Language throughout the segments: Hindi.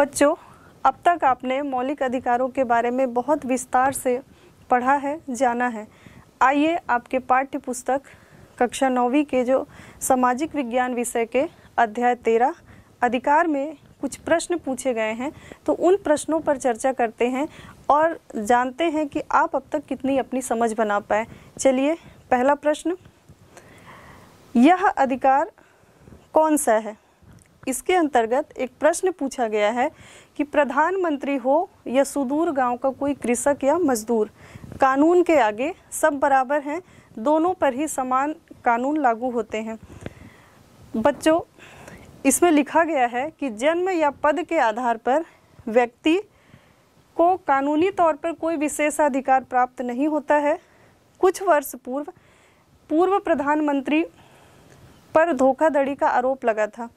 बच्चों अब तक आपने मौलिक अधिकारों के बारे में बहुत विस्तार से पढ़ा है जाना है आइए आपके पाठ्य पुस्तक कक्षा नौवीं के जो सामाजिक विज्ञान विषय के अध्याय तेरह अधिकार में कुछ प्रश्न पूछे गए हैं तो उन प्रश्नों पर चर्चा करते हैं और जानते हैं कि आप अब तक कितनी अपनी समझ बना पाए चलिए पहला प्रश्न यह अधिकार कौन सा है इसके अंतर्गत एक प्रश्न पूछा गया है कि प्रधानमंत्री हो या सुदूर गांव का कोई कृषक या मजदूर कानून के आगे सब बराबर हैं दोनों पर ही समान कानून लागू होते हैं बच्चों इसमें लिखा गया है कि जन्म या पद के आधार पर व्यक्ति को कानूनी तौर पर कोई विशेष अधिकार प्राप्त नहीं होता है कुछ वर्ष पूर्व पूर्व प्रधानमंत्री पर धोखाधड़ी का आरोप लगा था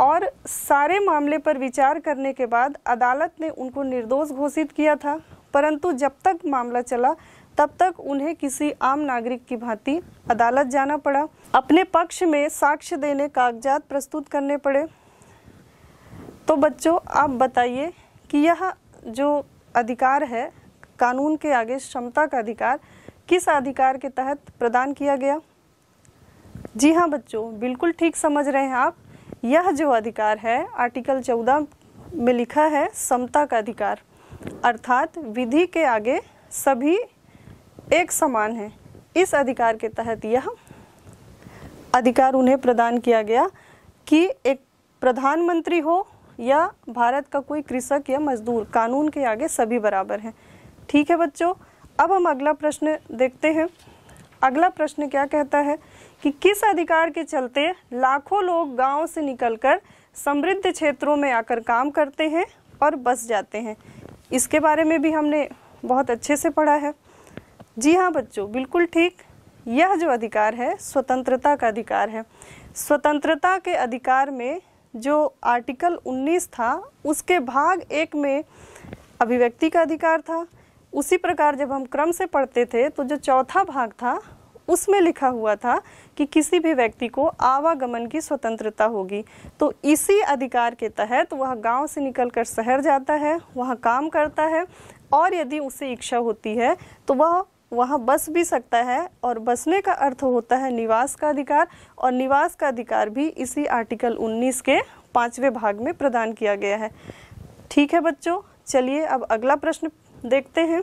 और सारे मामले पर विचार करने के बाद अदालत ने उनको निर्दोष घोषित किया था परंतु जब तक मामला चला तब तक उन्हें किसी आम नागरिक की भांति अदालत जाना पड़ा अपने पक्ष में साक्ष्य देने कागजात प्रस्तुत करने पड़े तो बच्चों आप बताइए कि यह जो अधिकार है कानून के आगे क्षमता का अधिकार किस अधिकार के तहत प्रदान किया गया जी हाँ बच्चों बिल्कुल ठीक समझ रहे हैं आप यह जो अधिकार है आर्टिकल 14 में लिखा है समता का अधिकार अर्थात विधि के आगे सभी एक समान हैं इस अधिकार के तहत यह अधिकार उन्हें प्रदान किया गया कि एक प्रधानमंत्री हो या भारत का कोई कृषक या मजदूर कानून के आगे सभी बराबर हैं ठीक है बच्चों अब हम अगला प्रश्न देखते हैं अगला प्रश्न क्या कहता है कि किस अधिकार के चलते लाखों लोग गांव से निकलकर समृद्ध क्षेत्रों में आकर काम करते हैं और बस जाते हैं इसके बारे में भी हमने बहुत अच्छे से पढ़ा है जी हाँ बच्चों बिल्कुल ठीक यह जो अधिकार है स्वतंत्रता का अधिकार है स्वतंत्रता के अधिकार में जो आर्टिकल 19 था उसके भाग एक में अभिव्यक्ति का अधिकार था उसी प्रकार जब हम क्रम से पढ़ते थे तो जो चौथा भाग था उसमें लिखा हुआ था कि किसी भी व्यक्ति को आवागमन की स्वतंत्रता होगी तो इसी अधिकार के तहत वह गांव से निकलकर शहर जाता है वह काम करता है और यदि उसे इच्छा होती है तो वह वहाँ बस भी सकता है और बसने का अर्थ होता है निवास का अधिकार और निवास का अधिकार भी इसी आर्टिकल 19 के पाँचवें भाग में प्रदान किया गया है ठीक है बच्चों चलिए अब अगला प्रश्न देखते हैं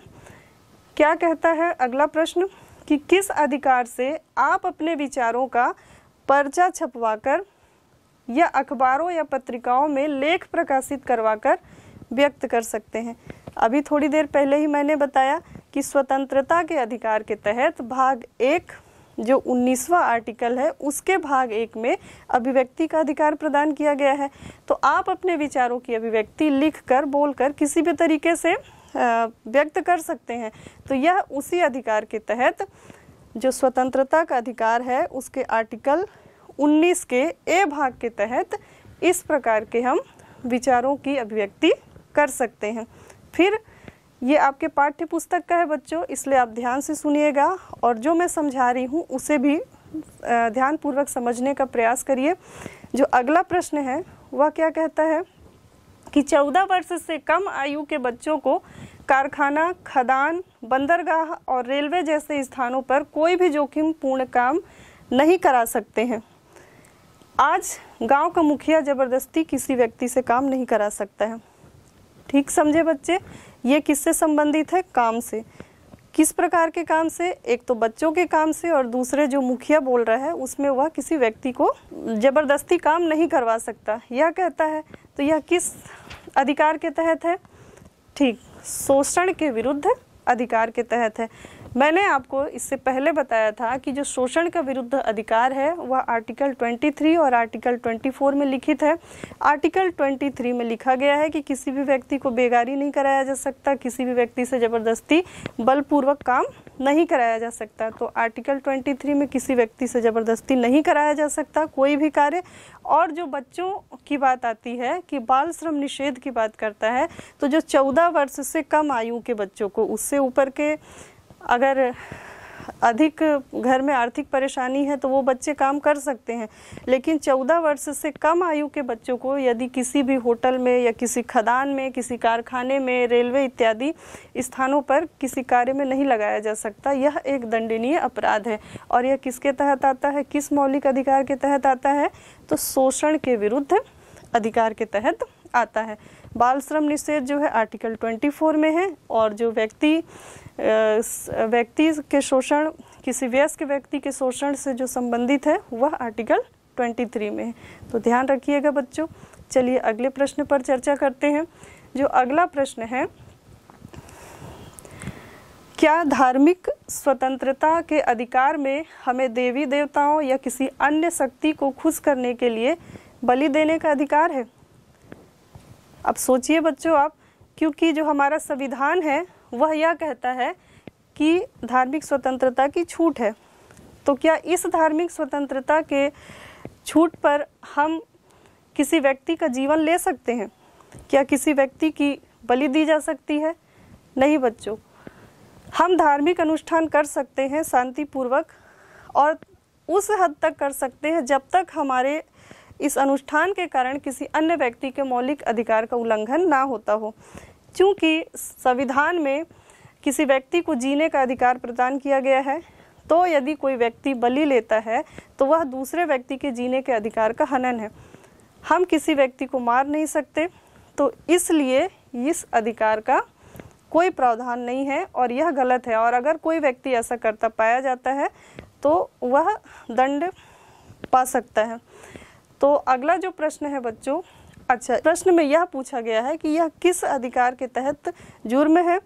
क्या कहता है अगला प्रश्न कि किस अधिकार से आप अपने विचारों का पर्चा छपवाकर या अखबारों या पत्रिकाओं में लेख प्रकाशित करवाकर व्यक्त कर सकते हैं अभी थोड़ी देर पहले ही मैंने बताया कि स्वतंत्रता के अधिकार के तहत भाग एक जो उन्नीसवा आर्टिकल है उसके भाग एक में अभिव्यक्ति का अधिकार प्रदान किया गया है तो आप अपने विचारों की अभिव्यक्ति लिखकर बोलकर किसी भी तरीके से व्यक्त कर सकते हैं तो यह उसी अधिकार के तहत जो स्वतंत्रता का अधिकार है उसके आर्टिकल 19 के ए भाग के तहत इस प्रकार के हम विचारों की अभिव्यक्ति कर सकते हैं फिर ये आपके पाठ्य पुस्तक का है बच्चों इसलिए आप ध्यान से सुनिएगा और जो मैं समझा रही हूँ उसे भी ध्यानपूर्वक समझने का प्रयास करिए जो अगला प्रश्न है वह क्या कहता है कि 14 वर्ष से कम आयु के बच्चों को कारखाना खदान बंदरगाह और रेलवे जैसे स्थानों पर कोई भी जोखिम पूर्ण काम नहीं करा सकते हैं आज गांव का मुखिया ज़बरदस्ती किसी व्यक्ति से काम नहीं करा सकता है ठीक समझे बच्चे ये किससे संबंधित है काम से किस प्रकार के काम से एक तो बच्चों के काम से और दूसरे जो मुखिया बोल रहा है उसमें वह किसी व्यक्ति को ज़बरदस्ती काम नहीं करवा सकता यह कहता है तो यह किस अधिकार के तहत है ठीक शोषण के विरुद्ध अधिकार के तहत है मैंने आपको इससे पहले बताया था कि जो शोषण का विरुद्ध अधिकार है वह आर्टिकल 23 और आर्टिकल 24 में लिखित है आर्टिकल 23 में लिखा गया है कि किसी भी व्यक्ति को बेगारी नहीं कराया जा सकता किसी भी व्यक्ति से ज़बरदस्ती बलपूर्वक काम नहीं कराया जा सकता तो आर्टिकल 23 में किसी व्यक्ति से ज़बरदस्ती नहीं कराया जा सकता कोई भी कार्य और जो बच्चों की बात आती है कि बाल श्रम निषेध की बात करता है तो जो चौदह वर्ष से कम आयु के बच्चों को उससे ऊपर के अगर अधिक घर में आर्थिक परेशानी है तो वो बच्चे काम कर सकते हैं लेकिन चौदह वर्ष से कम आयु के बच्चों को यदि किसी भी होटल में या किसी खदान में किसी कारखाने में रेलवे इत्यादि स्थानों पर किसी कार्य में नहीं लगाया जा सकता यह एक दंडनीय अपराध है और यह किसके तहत आता है किस मौलिक अधिकार के तहत आता है तो शोषण के विरुद्ध अधिकार के तहत आता है बाल श्रम निषेध जो है आर्टिकल ट्वेंटी में है और जो व्यक्ति व्यक्ति के शोषण किसी व्यस्क व्यक्ति के शोषण से जो संबंधित है वह आर्टिकल 23 में है तो ध्यान रखिएगा बच्चों चलिए अगले प्रश्न पर चर्चा करते हैं जो अगला प्रश्न है क्या धार्मिक स्वतंत्रता के अधिकार में हमें देवी देवताओं या किसी अन्य शक्ति को खुश करने के लिए बलि देने का अधिकार है अब सोचिए बच्चों आप क्योंकि जो हमारा संविधान है वह यह कहता है कि धार्मिक स्वतंत्रता की छूट है तो क्या इस धार्मिक स्वतंत्रता के छूट पर हम किसी व्यक्ति का जीवन ले सकते हैं क्या किसी व्यक्ति की बलि दी जा सकती है नहीं बच्चों हम धार्मिक अनुष्ठान कर सकते हैं शांतिपूर्वक और उस हद तक कर सकते हैं जब तक हमारे इस अनुष्ठान के कारण किसी अन्य व्यक्ति के मौलिक अधिकार का उल्लंघन ना होता हो चूँकि संविधान में किसी व्यक्ति को जीने का अधिकार प्रदान किया गया है तो यदि कोई व्यक्ति बलि लेता है तो वह दूसरे व्यक्ति के जीने के अधिकार का हनन है हम किसी व्यक्ति को मार नहीं सकते तो इसलिए इस अधिकार का कोई प्रावधान नहीं है और यह गलत है और अगर कोई व्यक्ति ऐसा करता पाया जाता है तो वह दंड पा सकता है तो अगला जो प्रश्न है बच्चों अच्छा प्रश्न में यह पूछा गया है कि यह किस अधिकार के तहत जुर्म है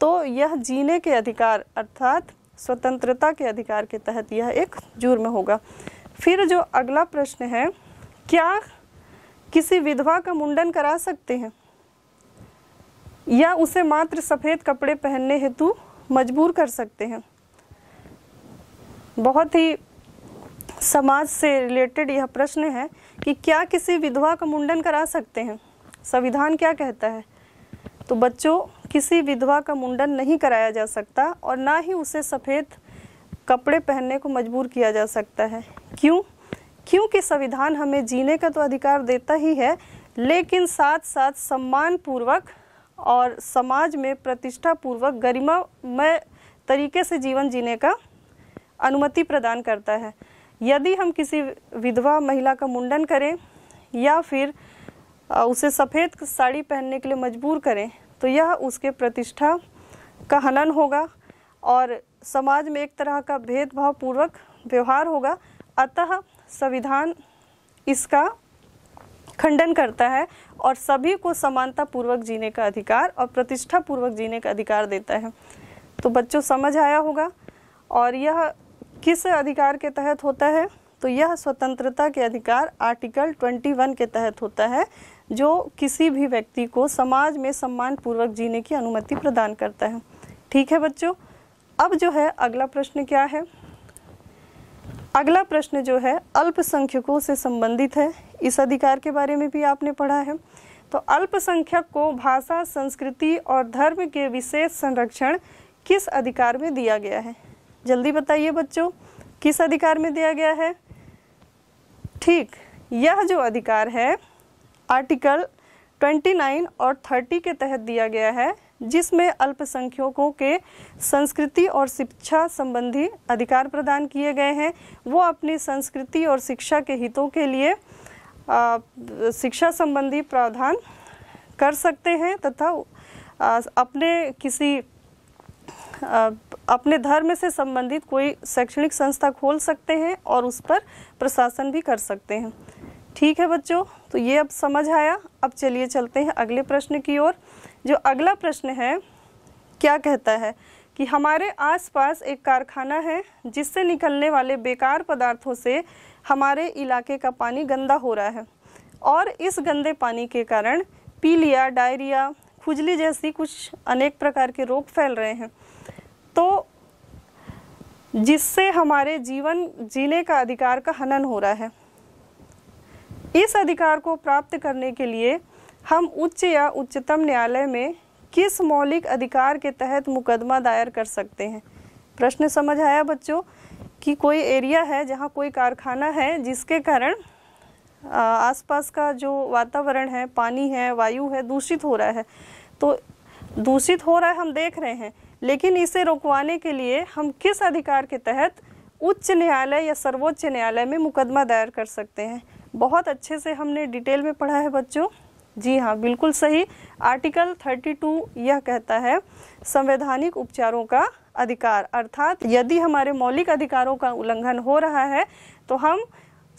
तो यह जीने के अधिकार अर्थात स्वतंत्रता के अधिकार के तहत यह एक जुर्म होगा फिर जो अगला प्रश्न है क्या किसी विधवा का मुंडन करा सकते हैं या उसे मात्र सफ़ेद कपड़े पहनने हेतु मजबूर कर सकते हैं बहुत ही समाज से रिलेटेड यह प्रश्न है कि क्या किसी विधवा का मुंडन करा सकते हैं संविधान क्या कहता है तो बच्चों किसी विधवा का मुंडन नहीं कराया जा सकता और ना ही उसे सफ़ेद कपड़े पहनने को मजबूर किया जा सकता है क्यों क्योंकि संविधान हमें जीने का तो अधिकार देता ही है लेकिन साथ साथ सम्मान पूर्वक और समाज में प्रतिष्ठा पूर्वक गरिमामय तरीके से जीवन जीने का अनुमति प्रदान करता है यदि हम किसी विधवा महिला का मुंडन करें या फिर उसे सफ़ेद साड़ी पहनने के लिए मजबूर करें तो यह उसके प्रतिष्ठा का हनन होगा और समाज में एक तरह का भेदभाव पूर्वक व्यवहार होगा अतः संविधान इसका खंडन करता है और सभी को समानता पूर्वक जीने का अधिकार और प्रतिष्ठा पूर्वक जीने का अधिकार देता है तो बच्चों समझ आया होगा और यह किस अधिकार के तहत होता है तो यह स्वतंत्रता के अधिकार आर्टिकल 21 के तहत होता है जो किसी भी व्यक्ति को समाज में सम्मान पूर्वक जीने की अनुमति प्रदान करता है ठीक है बच्चों अब जो है अगला प्रश्न क्या है अगला प्रश्न जो है अल्पसंख्यकों से संबंधित है इस अधिकार के बारे में भी आपने पढ़ा है तो अल्पसंख्यक को भाषा संस्कृति और धर्म के विशेष संरक्षण किस अधिकार में दिया गया है जल्दी बताइए बच्चों किस अधिकार में दिया गया है ठीक यह जो अधिकार है आर्टिकल 29 और 30 के तहत दिया गया है जिसमें अल्पसंख्यकों के संस्कृति और शिक्षा संबंधी अधिकार प्रदान किए गए हैं वो अपनी संस्कृति और शिक्षा के हितों के लिए आ, शिक्षा संबंधी प्रावधान कर सकते हैं तथा आ, अपने किसी आ, अपने धर्म से संबंधित कोई शैक्षणिक संस्था खोल सकते हैं और उस पर प्रशासन भी कर सकते हैं ठीक है बच्चों तो ये अब समझ आया अब चलिए चलते हैं अगले प्रश्न की ओर जो अगला प्रश्न है क्या कहता है कि हमारे आसपास एक कारखाना है जिससे निकलने वाले बेकार पदार्थों से हमारे इलाके का पानी गंदा हो रहा है और इस गंदे पानी के कारण पीलिया डायरिया खुजली जैसी कुछ अनेक प्रकार के रोग फैल रहे हैं तो जिससे हमारे जीवन जीने का अधिकार का हनन हो रहा है इस अधिकार को प्राप्त करने के लिए हम उच्च या उच्चतम न्यायालय में किस मौलिक अधिकार के तहत मुकदमा दायर कर सकते हैं प्रश्न समझ आया बच्चों कि कोई एरिया है जहाँ कोई कारखाना है जिसके कारण आसपास का जो वातावरण है पानी है वायु है दूषित हो रहा है तो दूषित हो रहा है हम देख रहे हैं लेकिन इसे रोकवाने के लिए हम किस अधिकार के तहत उच्च न्यायालय या सर्वोच्च न्यायालय में मुकदमा दायर कर सकते हैं बहुत अच्छे से हमने डिटेल में पढ़ा है बच्चों जी हाँ बिल्कुल सही आर्टिकल 32 यह कहता है संवैधानिक उपचारों का अधिकार अर्थात यदि हमारे मौलिक अधिकारों का उल्लंघन हो रहा है तो हम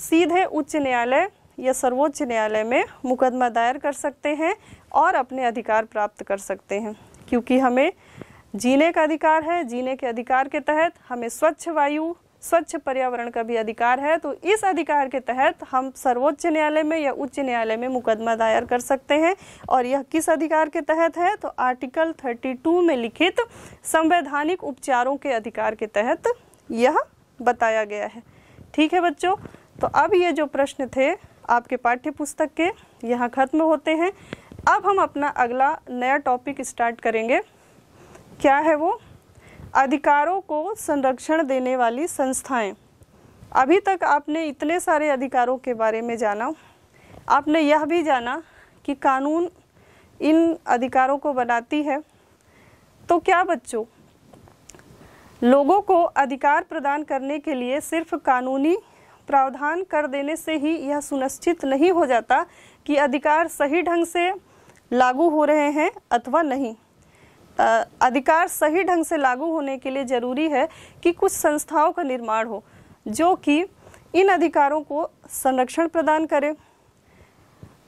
सीधे उच्च न्यायालय या सर्वोच्च न्यायालय में मुकदमा दायर कर सकते हैं और अपने अधिकार प्राप्त कर सकते हैं क्योंकि हमें जीने का अधिकार है जीने के अधिकार के तहत हमें स्वच्छ वायु स्वच्छ पर्यावरण का भी अधिकार है तो इस अधिकार के तहत हम सर्वोच्च न्यायालय में या उच्च न्यायालय में मुकदमा दायर कर सकते हैं और यह किस अधिकार के तहत है तो आर्टिकल 32 में लिखित संवैधानिक उपचारों के अधिकार के तहत यह बताया गया है ठीक है बच्चों तो अब ये जो प्रश्न थे आपके पाठ्य पुस्तक के यहाँ ख़त्म होते हैं अब हम अपना अगला नया टॉपिक स्टार्ट करेंगे क्या है वो अधिकारों को संरक्षण देने वाली संस्थाएं अभी तक आपने इतने सारे अधिकारों के बारे में जाना आपने यह भी जाना कि कानून इन अधिकारों को बनाती है तो क्या बच्चों लोगों को अधिकार प्रदान करने के लिए सिर्फ कानूनी प्रावधान कर देने से ही यह सुनिश्चित नहीं हो जाता कि अधिकार सही ढंग से लागू हो रहे हैं अथवा नहीं अधिकार सही ढंग से लागू होने के लिए ज़रूरी है कि कुछ संस्थाओं का निर्माण हो जो कि इन अधिकारों को संरक्षण प्रदान करे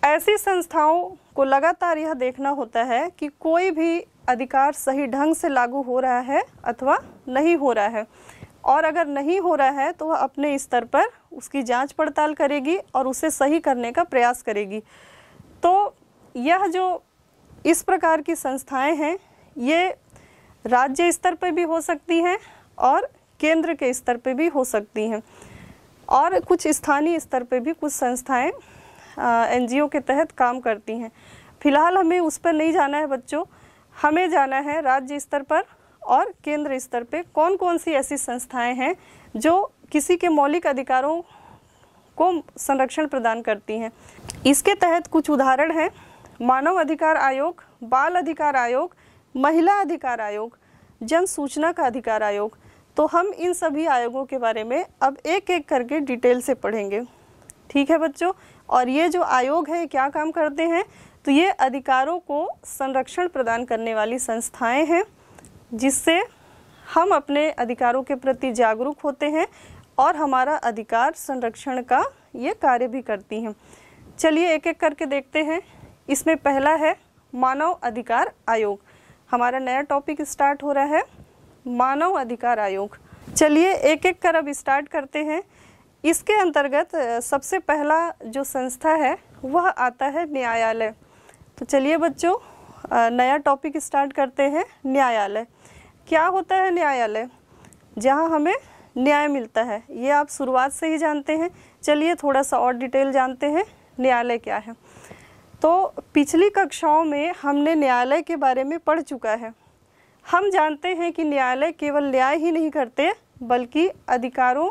ऐसी संस्थाओं को लगातार यह देखना होता है कि कोई भी अधिकार सही ढंग से लागू हो रहा है अथवा नहीं हो रहा है और अगर नहीं हो रहा है तो वह अपने स्तर पर उसकी जांच पड़ताल करेगी और उसे सही करने का प्रयास करेगी तो यह जो इस प्रकार की संस्थाएं हैं ये राज्य स्तर पर भी हो सकती हैं और केंद्र के स्तर पर भी हो सकती हैं और कुछ स्थानीय स्तर पर भी कुछ संस्थाएं एनजीओ के तहत काम करती हैं फिलहाल हमें उस पर नहीं जाना है बच्चों हमें जाना है राज्य स्तर पर और केंद्र स्तर पर कौन कौन सी ऐसी संस्थाएं हैं जो किसी के मौलिक अधिकारों को संरक्षण प्रदान करती हैं इसके तहत कुछ उदाहरण हैं मानव अधिकार आयोग बाल अधिकार आयोग महिला अधिकार आयोग जन सूचना का अधिकार आयोग तो हम इन सभी आयोगों के बारे में अब एक एक करके डिटेल से पढ़ेंगे ठीक है बच्चों और ये जो आयोग है क्या काम करते हैं तो ये अधिकारों को संरक्षण प्रदान करने वाली संस्थाएं हैं जिससे हम अपने अधिकारों के प्रति जागरूक होते हैं और हमारा अधिकार संरक्षण का ये कार्य भी करती हैं चलिए एक एक करके देखते हैं इसमें पहला है मानव अधिकार आयोग हमारा नया टॉपिक स्टार्ट हो रहा है मानव अधिकार आयोग चलिए एक एक कर अब स्टार्ट करते हैं इसके अंतर्गत सबसे पहला जो संस्था है वह आता है न्यायालय तो चलिए बच्चों नया टॉपिक स्टार्ट करते हैं न्यायालय क्या होता है न्यायालय जहाँ हमें न्याय मिलता है ये आप शुरुआत से ही जानते हैं चलिए थोड़ा सा और डिटेल जानते हैं न्यायालय क्या है तो पिछली कक्षाओं में हमने न्यायालय के बारे में पढ़ चुका है हम जानते हैं कि न्यायालय केवल न्याय ही नहीं करते बल्कि अधिकारों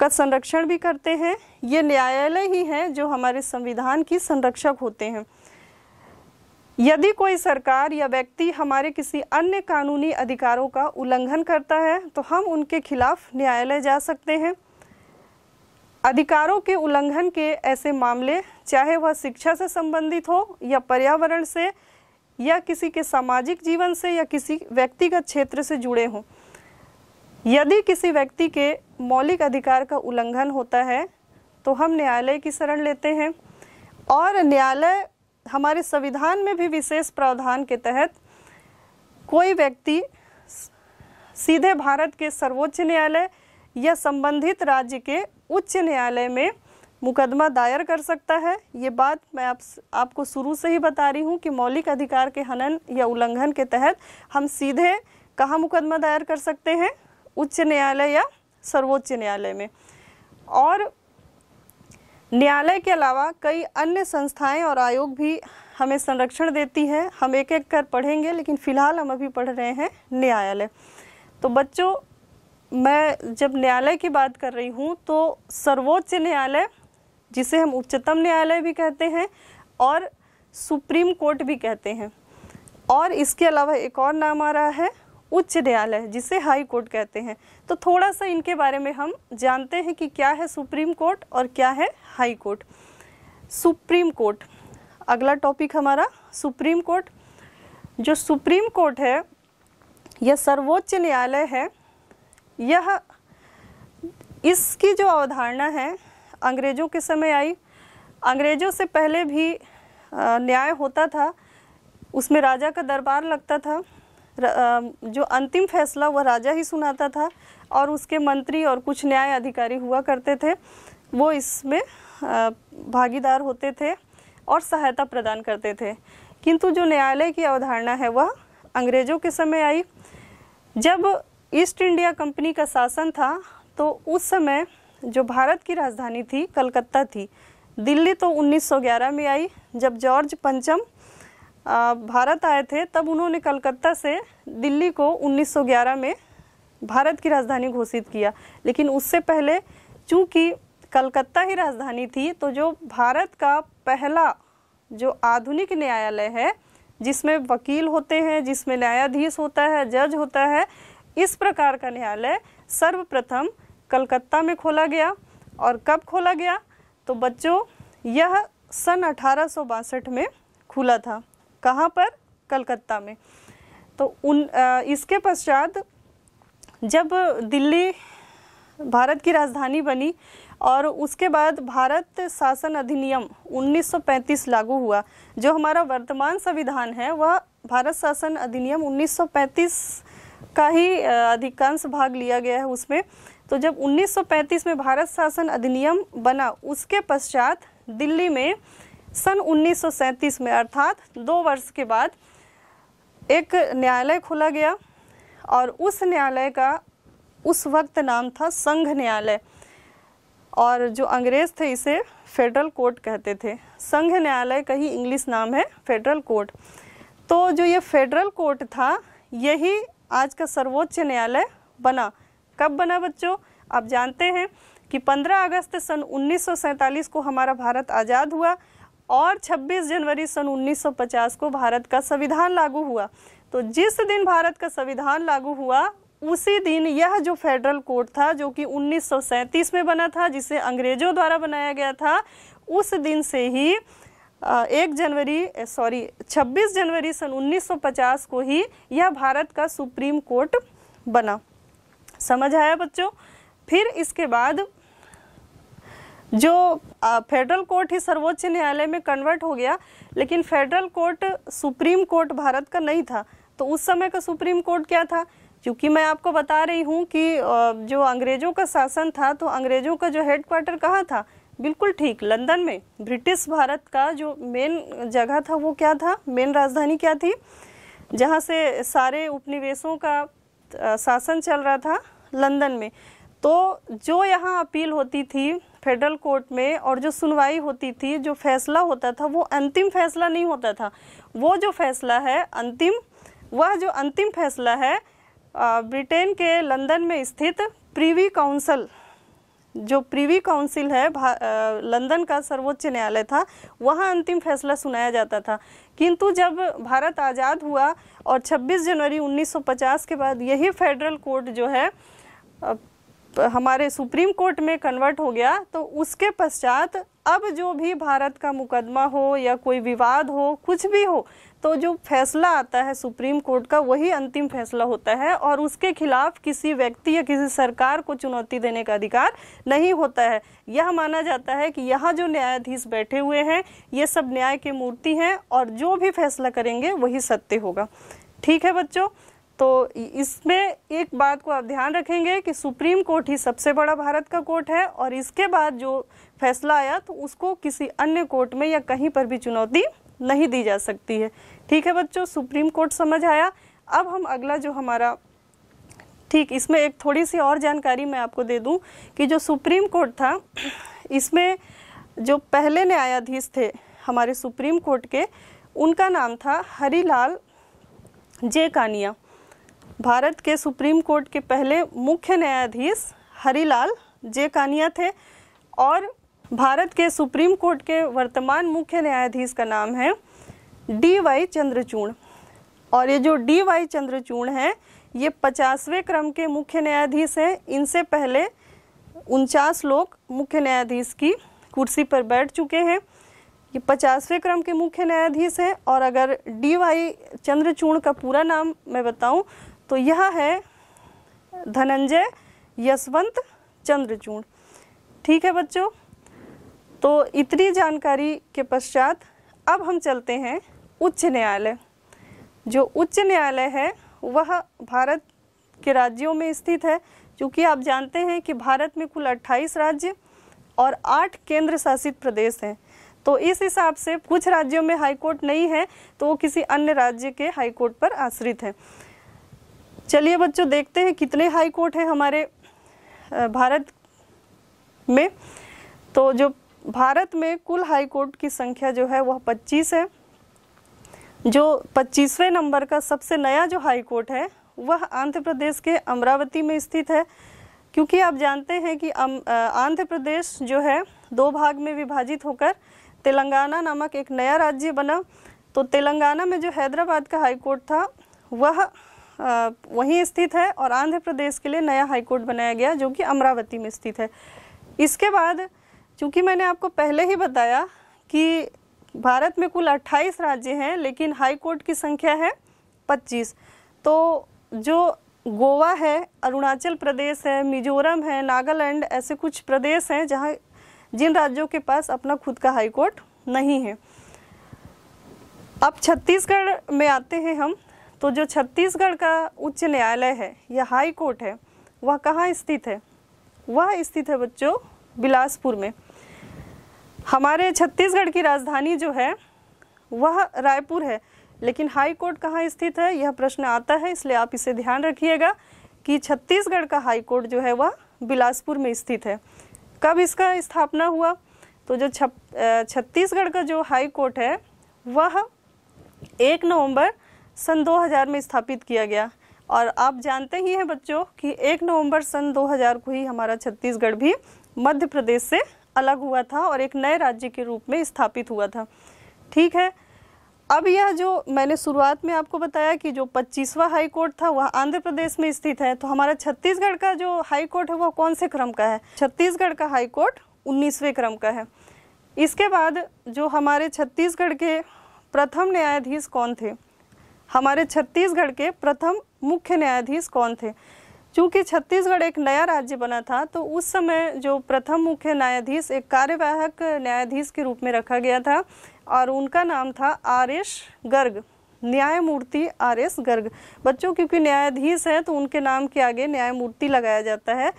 का संरक्षण भी करते हैं ये न्यायालय ही हैं जो हमारे संविधान की संरक्षक होते हैं यदि कोई सरकार या व्यक्ति हमारे किसी अन्य कानूनी अधिकारों का उल्लंघन करता है तो हम उनके खिलाफ न्यायालय जा सकते हैं अधिकारों के उल्लंघन के ऐसे मामले चाहे वह शिक्षा से संबंधित हो या पर्यावरण से या किसी के सामाजिक जीवन से या किसी व्यक्तिगत क्षेत्र से जुड़े हों यदि किसी व्यक्ति के मौलिक अधिकार का उल्लंघन होता है तो हम न्यायालय की शरण लेते हैं और न्यायालय हमारे संविधान में भी विशेष प्रावधान के तहत कोई व्यक्ति सीधे भारत के सर्वोच्च न्यायालय या संबंधित राज्य के उच्च न्यायालय में मुकदमा दायर कर सकता है ये बात मैं आप आपको शुरू से ही बता रही हूँ कि मौलिक अधिकार के हनन या उल्लंघन के तहत हम सीधे कहाँ मुकदमा दायर कर सकते हैं उच्च न्यायालय या सर्वोच्च न्यायालय में और न्यायालय के अलावा कई अन्य संस्थाएं और आयोग भी हमें संरक्षण देती हैं हम एक एक कर पढ़ेंगे लेकिन फिलहाल हम अभी पढ़ रहे हैं न्यायालय तो बच्चों मैं जब न्यायालय की बात कर रही हूँ तो सर्वोच्च न्यायालय जिसे हम उच्चतम न्यायालय भी कहते हैं और सुप्रीम कोर्ट भी कहते हैं और इसके अलावा एक और नाम आ रहा है उच्च न्यायालय जिसे हाई कोर्ट कहते हैं तो थोड़ा सा इनके बारे में हम जानते हैं कि क्या है सुप्रीम कोर्ट और क्या है हाई कोर्ट सुप्रीम कोर्ट अगला टॉपिक हमारा सुप्रीम कोर्ट जो सुप्रीम कोर्ट है यह सर्वोच्च न्यायालय है यह इसकी जो अवधारणा है अंग्रेज़ों के समय आई अंग्रेज़ों से पहले भी न्याय होता था उसमें राजा का दरबार लगता था जो अंतिम फैसला वह राजा ही सुनाता था और उसके मंत्री और कुछ न्याय अधिकारी हुआ करते थे वो इसमें भागीदार होते थे और सहायता प्रदान करते थे किंतु जो न्यायालय की अवधारणा है वह अंग्रेज़ों के समय आई जब ईस्ट इंडिया कंपनी का शासन था तो उस समय जो भारत की राजधानी थी कलकत्ता थी दिल्ली तो 1911 में आई जब जॉर्ज पंचम भारत आए थे तब उन्होंने कलकत्ता से दिल्ली को 1911 में भारत की राजधानी घोषित किया लेकिन उससे पहले चूँकि कलकत्ता ही राजधानी थी तो जो भारत का पहला जो आधुनिक न्यायालय है जिसमें वकील होते हैं जिसमें न्यायाधीश होता है जज होता है इस प्रकार का न्यायालय सर्वप्रथम कलकत्ता में खोला गया और कब खोला गया तो बच्चों यह सन अठारह में खुला था कहाँ पर कलकत्ता में तो उन आ, इसके पश्चात जब दिल्ली भारत की राजधानी बनी और उसके बाद भारत शासन अधिनियम 1935 लागू हुआ जो हमारा वर्तमान संविधान है वह भारत शासन अधिनियम का ही अधिकांश भाग लिया गया है उसमें तो जब 1935 में भारत शासन अधिनियम बना उसके पश्चात दिल्ली में सन 1937 में अर्थात दो वर्ष के बाद एक न्यायालय खोला गया और उस न्यायालय का उस वक्त नाम था संघ न्यायालय और जो अंग्रेज़ थे इसे फेडरल कोर्ट कहते थे संघ न्यायालय का ही इंग्लिश नाम है फेडरल कोर्ट तो जो ये फेडरल कोर्ट था यही आज का सर्वोच्च न्यायालय बना कब बना बच्चों आप जानते हैं कि 15 अगस्त सन 1947 को हमारा भारत आज़ाद हुआ और 26 जनवरी सन 1950 को भारत का संविधान लागू हुआ तो जिस दिन भारत का संविधान लागू हुआ उसी दिन यह जो फेडरल कोर्ट था जो कि 1937 में बना था जिसे अंग्रेजों द्वारा बनाया गया था उस दिन से ही एक जनवरी सॉरी 26 जनवरी सन 1950 को ही यह भारत का सुप्रीम कोर्ट बना समझ आया बच्चों फिर इसके बाद जो फेडरल कोर्ट ही सर्वोच्च न्यायालय में कन्वर्ट हो गया लेकिन federal court supreme court Bharat का नहीं था तो उस समय का सुप्रीम कोर्ट क्या था क्योंकि मैं आपको बता रही हूँ कि जो अंग्रेज़ों का शासन था तो अंग्रेज़ों का जो हेड क्वार्टर कहाँ था बिल्कुल ठीक लंदन में ब्रिटिश भारत का जो मेन जगह था वो क्या था मेन राजधानी क्या थी जहाँ से सारे उपनिवेशों का शासन चल रहा था लंदन में तो जो यहाँ अपील होती थी फेडरल कोर्ट में और जो सुनवाई होती थी जो फैसला होता था वो अंतिम फैसला नहीं होता था वो जो फैसला है अंतिम वह जो अंतिम फैसला है ब्रिटेन के लंदन में स्थित प्रीवी काउंसिल जो प्रीवी काउंसिल है लंदन का सर्वोच्च न्यायालय था वहाँ अंतिम फैसला सुनाया जाता था किंतु जब भारत आज़ाद हुआ और 26 जनवरी 1950 के बाद यही फेडरल कोर्ट जो है हमारे सुप्रीम कोर्ट में कन्वर्ट हो गया तो उसके पश्चात अब जो भी भारत का मुकदमा हो या कोई विवाद हो कुछ भी हो तो जो फैसला आता है सुप्रीम कोर्ट का वही अंतिम फैसला होता है और उसके खिलाफ किसी व्यक्ति या किसी सरकार को चुनौती देने का अधिकार नहीं होता है यह माना जाता है कि यहाँ जो न्यायाधीश बैठे हुए हैं ये सब न्याय के मूर्ति हैं और जो भी फैसला करेंगे वही सत्य होगा ठीक है बच्चों तो इसमें एक बात को आप ध्यान रखेंगे कि सुप्रीम कोर्ट ही सबसे बड़ा भारत का कोर्ट है और इसके बाद जो फैसला आया तो उसको किसी अन्य कोर्ट में या कहीं पर भी चुनौती नहीं दी जा सकती है ठीक है बच्चों सुप्रीम कोर्ट समझ आया अब हम अगला जो हमारा ठीक इसमें एक थोड़ी सी और जानकारी मैं आपको दे दूं कि जो सुप्रीम कोर्ट था इसमें जो पहले न्यायाधीश थे हमारे सुप्रीम कोर्ट के उनका नाम था हरीलाल जे कानिया भारत के सुप्रीम कोर्ट के पहले मुख्य न्यायाधीश हरीलाल जे कानिया थे और भारत के सुप्रीम कोर्ट के वर्तमान मुख्य न्यायाधीश का नाम है डी वाई चंद्रचूड़ और ये जो डी वाई चंद्रचूड़ हैं ये पचासवें क्रम के मुख्य न्यायाधीश हैं इनसे पहले उनचास लोग मुख्य न्यायाधीश की कुर्सी पर बैठ चुके हैं ये पचासवें क्रम के मुख्य न्यायाधीश हैं और अगर डी वाई चंद्रचूड़ का पूरा नाम मैं बताऊं तो यह है धनंजय यशवंत चंद्रचूड़ ठीक है बच्चों तो इतनी जानकारी के पश्चात अब हम चलते हैं उच्च न्यायालय जो उच्च न्यायालय है वह भारत के राज्यों में स्थित है क्योंकि आप जानते हैं कि भारत में कुल 28 राज्य और 8 केंद्र शासित प्रदेश हैं तो इस हिसाब से कुछ राज्यों में हाईकोर्ट नहीं है तो वो किसी अन्य राज्य के हाईकोर्ट पर आश्रित है चलिए बच्चों देखते हैं कितने हाईकोर्ट हैं हमारे भारत में तो जो भारत में कुल हाई कोर्ट की संख्या जो है वह 25 है जो 25वें नंबर का सबसे नया जो हाई कोर्ट है वह आंध्र प्रदेश के अमरावती में स्थित है क्योंकि आप जानते हैं कि आंध्र प्रदेश जो है दो भाग में विभाजित होकर तेलंगाना नामक एक नया राज्य बना तो तेलंगाना में जो हैदराबाद का हाई कोर्ट था वह वहीं स्थित है और आंध्र प्रदेश के लिए नया हाई कोर्ट बनाया गया जो कि अमरावती में स्थित है इसके बाद चूंकि मैंने आपको पहले ही बताया कि भारत में कुल 28 राज्य हैं लेकिन हाई कोर्ट की संख्या है 25 तो जो गोवा है अरुणाचल प्रदेश है मिजोरम है नागालैंड ऐसे कुछ प्रदेश हैं जहाँ जिन राज्यों के पास अपना खुद का हाई कोर्ट नहीं है अब छत्तीसगढ़ में आते हैं हम तो जो छत्तीसगढ़ का उच्च न्यायालय है या हाई कोर्ट है वह कहाँ स्थित है वह स्थित है बच्चों बिलासपुर में हमारे छत्तीसगढ़ की राजधानी जो है वह रायपुर है लेकिन हाई कोर्ट कहाँ स्थित है यह प्रश्न आता है इसलिए आप इसे ध्यान रखिएगा कि छत्तीसगढ़ का हाई कोर्ट जो है वह बिलासपुर में स्थित है कब इसका स्थापना हुआ तो जो छत्तीसगढ़ का जो हाई कोर्ट है वह एक नवंबर सन 2000 में स्थापित किया गया और आप जानते ही हैं बच्चों कि एक नवंबर सन 2000 को ही हमारा छत्तीसगढ़ भी मध्य प्रदेश से अलग हुआ था और एक नए राज्य के रूप में स्थापित हुआ था ठीक है अब यह जो मैंने शुरुआत में आपको बताया कि जो 25वां हाई कोर्ट था वह आंध्र प्रदेश में स्थित है तो हमारा छत्तीसगढ़ का जो हाई कोर्ट है वह कौन से क्रम का है छत्तीसगढ़ का हाई कोर्ट 19वें क्रम का है इसके बाद जो हमारे छत्तीसगढ़ के प्रथम न्यायाधीश कौन थे हमारे छत्तीसगढ़ के प्रथम मुख्य न्यायाधीश कौन थे चूंकि छत्तीसगढ़ एक नया राज्य बना था तो उस समय जो प्रथम मुख्य न्यायाधीश एक कार्यवाहक न्यायाधीश के रूप में रखा गया था और उनका नाम था आर एस गर्ग न्यायमूर्ति आर एस गर्ग बच्चों क्योंकि न्यायाधीश हैं तो उनके नाम के आगे न्यायमूर्ति लगाया जाता है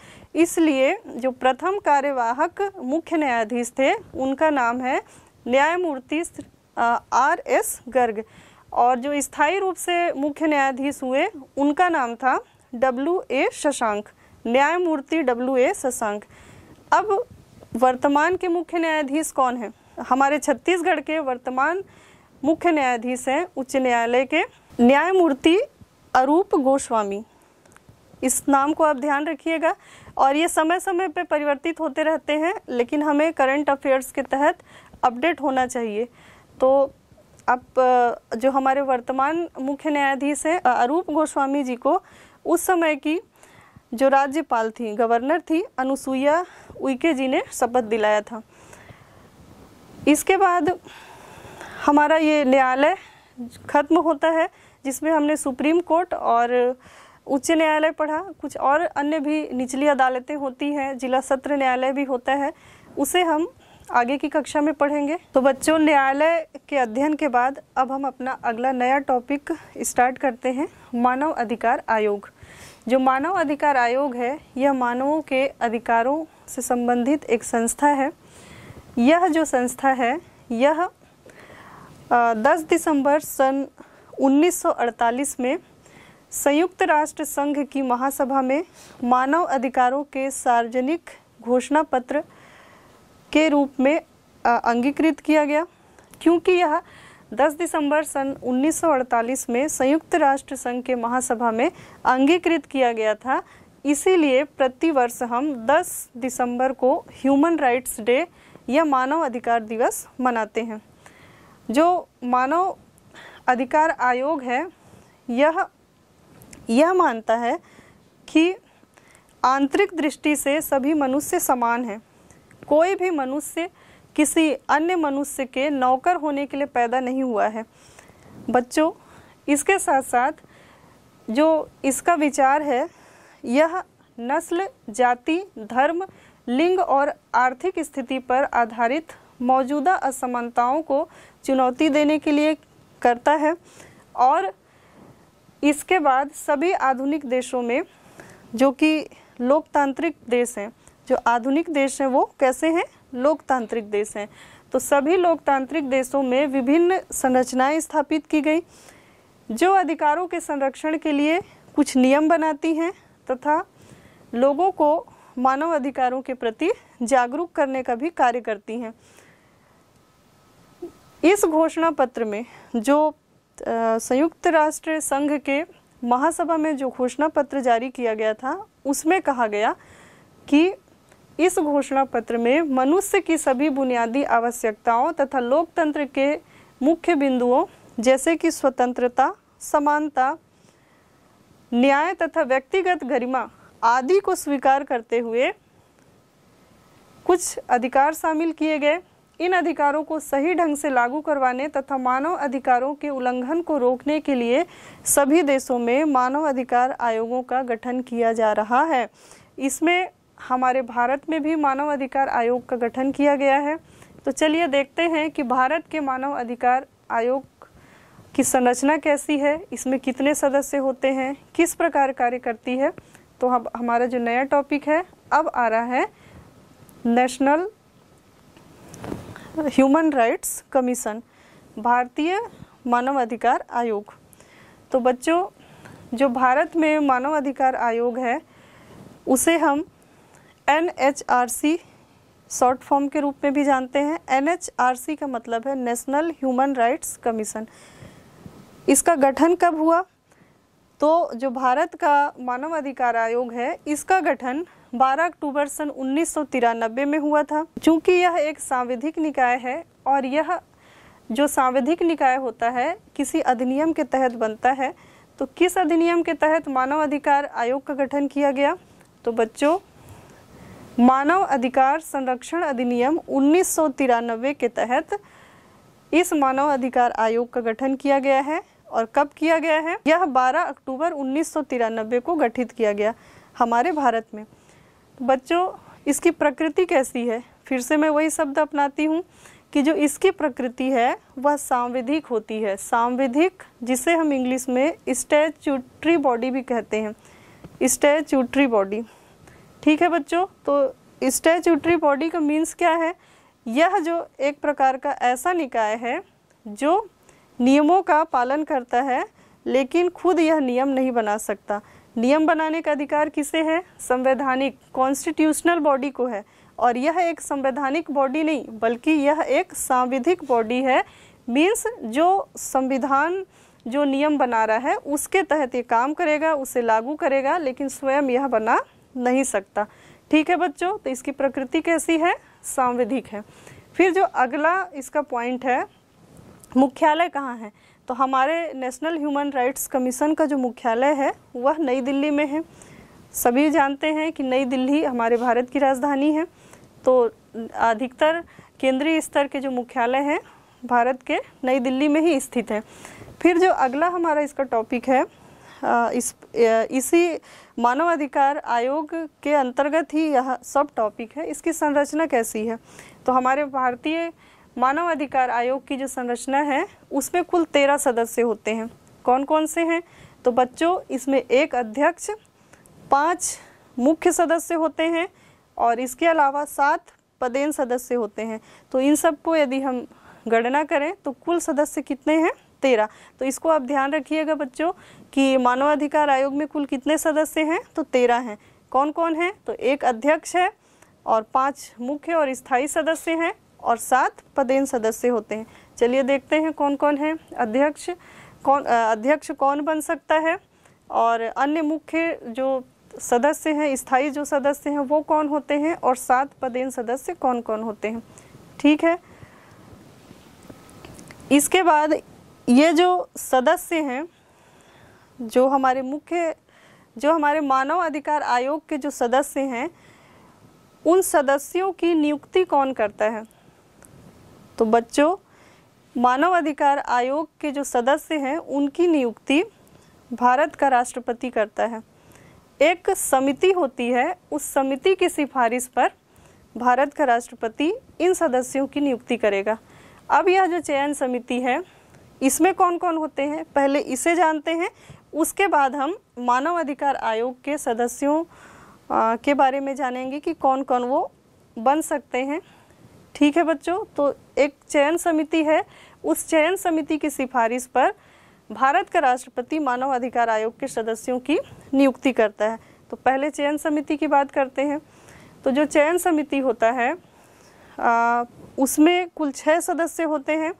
इसलिए जो प्रथम कार्यवाहक मुख्य न्यायाधीश थे उनका नाम है न्यायमूर्ति आर एस गर्ग और जो स्थायी रूप से मुख्य न्यायाधीश हुए उनका नाम था डब्ल्यू ए शशांक न्यायमूर्ति डब्ल्यू ए शशांक अब वर्तमान के मुख्य न्यायाधीश कौन है हमारे छत्तीसगढ़ के वर्तमान मुख्य न्यायाधीश हैं उच्च न्यायालय के न्यायमूर्ति अरूप गोस्वामी इस नाम को आप ध्यान रखिएगा और ये समय समय पे परिवर्तित होते रहते हैं लेकिन हमें करंट अफेयर्स के तहत अपडेट होना चाहिए तो आप जो हमारे वर्तमान मुख्य न्यायाधीश हैं अरूप गोस्वामी जी को उस समय की जो राज्यपाल थी गवर्नर थी अनुसुईया उइके जी ने शपथ दिलाया था इसके बाद हमारा ये न्यायालय खत्म होता है जिसमें हमने सुप्रीम कोर्ट और उच्च न्यायालय पढ़ा कुछ और अन्य भी निचली अदालतें होती हैं जिला सत्र न्यायालय भी होता है उसे हम आगे की कक्षा में पढ़ेंगे तो बच्चों न्यायालय के अध्ययन के बाद अब हम अपना अगला नया टॉपिक स्टार्ट करते हैं मानव अधिकार आयोग जो मानव अधिकार आयोग है यह मानवों के अधिकारों से संबंधित एक संस्था है यह जो संस्था है यह 10 दिसंबर सन 1948 में संयुक्त राष्ट्र संघ की महासभा में मानव अधिकारों के सार्वजनिक घोषणा पत्र के रूप में अंगीकृत किया गया क्योंकि यह 10 दिसंबर सन 1948 में संयुक्त राष्ट्र संघ के महासभा में अंगीकृत किया गया था इसीलिए प्रतिवर्ष हम 10 दिसंबर को ह्यूमन राइट्स डे या मानव अधिकार दिवस मनाते हैं जो मानव अधिकार आयोग है यह यह मानता है कि आंतरिक दृष्टि से सभी मनुष्य समान हैं कोई भी मनुष्य किसी अन्य मनुष्य के नौकर होने के लिए पैदा नहीं हुआ है बच्चों इसके साथ साथ जो इसका विचार है यह नस्ल जाति धर्म लिंग और आर्थिक स्थिति पर आधारित मौजूदा असमानताओं को चुनौती देने के लिए करता है और इसके बाद सभी आधुनिक देशों में जो कि लोकतांत्रिक देश हैं जो आधुनिक देश हैं वो कैसे हैं लोकतांत्रिक देश हैं तो सभी लोकतांत्रिक देशों में विभिन्न संरचनाएं स्थापित की गई जो अधिकारों के संरक्षण के लिए कुछ नियम बनाती हैं तथा लोगों को मानव अधिकारों के प्रति जागरूक करने का भी कार्य करती हैं इस घोषणा पत्र में जो संयुक्त राष्ट्र संघ के महासभा में जो घोषणा पत्र जारी किया गया था उसमें कहा गया कि इस घोषणा पत्र में मनुष्य की सभी बुनियादी आवश्यकताओं तथा लोकतंत्र के मुख्य बिंदुओं जैसे कि स्वतंत्रता समानता न्याय तथा व्यक्तिगत गरिमा आदि को स्वीकार करते हुए कुछ अधिकार शामिल किए गए इन अधिकारों को सही ढंग से लागू करवाने तथा मानव अधिकारों के उल्लंघन को रोकने के लिए सभी देशों में मानव अधिकार आयोगों का गठन किया जा रहा है इसमें हमारे भारत में भी मानव अधिकार आयोग का गठन किया गया है तो चलिए देखते हैं कि भारत के मानव अधिकार आयोग की संरचना कैसी है इसमें कितने सदस्य होते हैं किस प्रकार कार्य करती है तो हम हमारा जो नया टॉपिक है अब आ रहा है नेशनल ह्यूमन राइट्स कमीशन भारतीय मानव अधिकार आयोग तो बच्चों जो भारत में मानव अधिकार आयोग है उसे हम N H R C short form के रूप में भी जानते हैं एन एच आर सी का मतलब है नेशनल ह्यूमन राइट्स कमीशन इसका गठन कब हुआ तो जो भारत का मानव अधिकार आयोग है इसका गठन 12 अक्टूबर सन उन्नीस में हुआ था चूंकि यह एक सांविधिक निकाय है और यह जो सांविधिक निकाय होता है किसी अधिनियम के तहत बनता है तो किस अधिनियम के तहत मानव अधिकार आयोग का गठन किया गया तो बच्चों मानव अधिकार संरक्षण अधिनियम उन्नीस के तहत इस मानव अधिकार आयोग का गठन किया गया है और कब किया गया है यह 12 अक्टूबर उन्नीस को गठित किया गया हमारे भारत में बच्चों इसकी प्रकृति कैसी है फिर से मैं वही शब्द अपनाती हूँ कि जो इसकी प्रकृति है वह सांविधिक होती है सांविधिक जिसे हम इंग्लिश में स्टैचूट्री बॉडी भी कहते हैं स्टैचूट्री बॉडी ठीक है बच्चों तो स्टैचूटरी बॉडी का मीन्स क्या है यह जो एक प्रकार का ऐसा निकाय है जो नियमों का पालन करता है लेकिन खुद यह नियम नहीं बना सकता नियम बनाने का अधिकार किसे है संवैधानिक कॉन्स्टिट्यूशनल बॉडी को है और यह एक संवैधानिक बॉडी नहीं बल्कि यह एक सांविधिक बॉडी है मीन्स जो संविधान जो नियम बना रहा है उसके तहत ये काम करेगा उसे लागू करेगा लेकिन स्वयं यह बना नहीं सकता ठीक है बच्चों तो इसकी प्रकृति कैसी है सांविधिक है फिर जो अगला इसका पॉइंट है मुख्यालय कहाँ है तो हमारे नेशनल ह्यूमन राइट्स कमीशन का जो मुख्यालय है वह नई दिल्ली में है सभी जानते हैं कि नई दिल्ली हमारे भारत की राजधानी है तो अधिकतर केंद्रीय स्तर के जो मुख्यालय हैं भारत के नई दिल्ली में ही स्थित हैं फिर जो अगला हमारा इसका टॉपिक है इस इसी मानवाधिकार आयोग के अंतर्गत ही यह सब टॉपिक है इसकी संरचना कैसी है तो हमारे भारतीय मानवाधिकार आयोग की जो संरचना है उसमें कुल तेरह सदस्य होते हैं कौन कौन से हैं तो बच्चों इसमें एक अध्यक्ष पांच मुख्य सदस्य होते हैं और इसके अलावा सात पदेन सदस्य होते हैं तो इन सबको यदि हम गणना करें तो कुल सदस्य कितने हैं तेरह तो इसको आप ध्यान रखिएगा बच्चों कि मानवाधिकार आयोग में कुल कितने सदस्य हैं तो तेरह हैं कौन कौन है तो एक अध्यक्ष है और पांच मुख्य और स्थायी सदस्य हैं और सात पदेन सदस्य होते हैं चलिए देखते हैं कौन कौन है अध्यक्ष कौन अध्यक्ष कौन बन सकता है और अन्य मुख्य जो सदस्य हैं स्थायी जो सदस्य हैं वो कौन होते हैं और सात पदेन सदस्य कौन कौन होते हैं ठीक है इसके बाद ये जो सदस्य हैं जो हमारे मुख्य जो हमारे मानव अधिकार आयोग के जो सदस्य हैं उन सदस्यों की नियुक्ति कौन करता है तो बच्चों मानव अधिकार आयोग के जो सदस्य हैं उनकी नियुक्ति भारत का राष्ट्रपति करता है एक समिति होती है उस समिति की सिफारिश पर भारत का राष्ट्रपति इन सदस्यों की नियुक्ति करेगा अब यह जो चयन समिति है इसमें कौन कौन होते हैं पहले इसे जानते हैं उसके बाद हम मानव अधिकार आयोग के सदस्यों आ, के बारे में जानेंगे कि कौन कौन वो बन सकते हैं ठीक है बच्चों तो एक चयन समिति है उस चयन समिति की सिफारिश पर भारत का राष्ट्रपति मानव अधिकार आयोग के सदस्यों की नियुक्ति करता है तो पहले चयन समिति की बात करते हैं तो जो चयन समिति होता है आ, उसमें कुल छः सदस्य होते हैं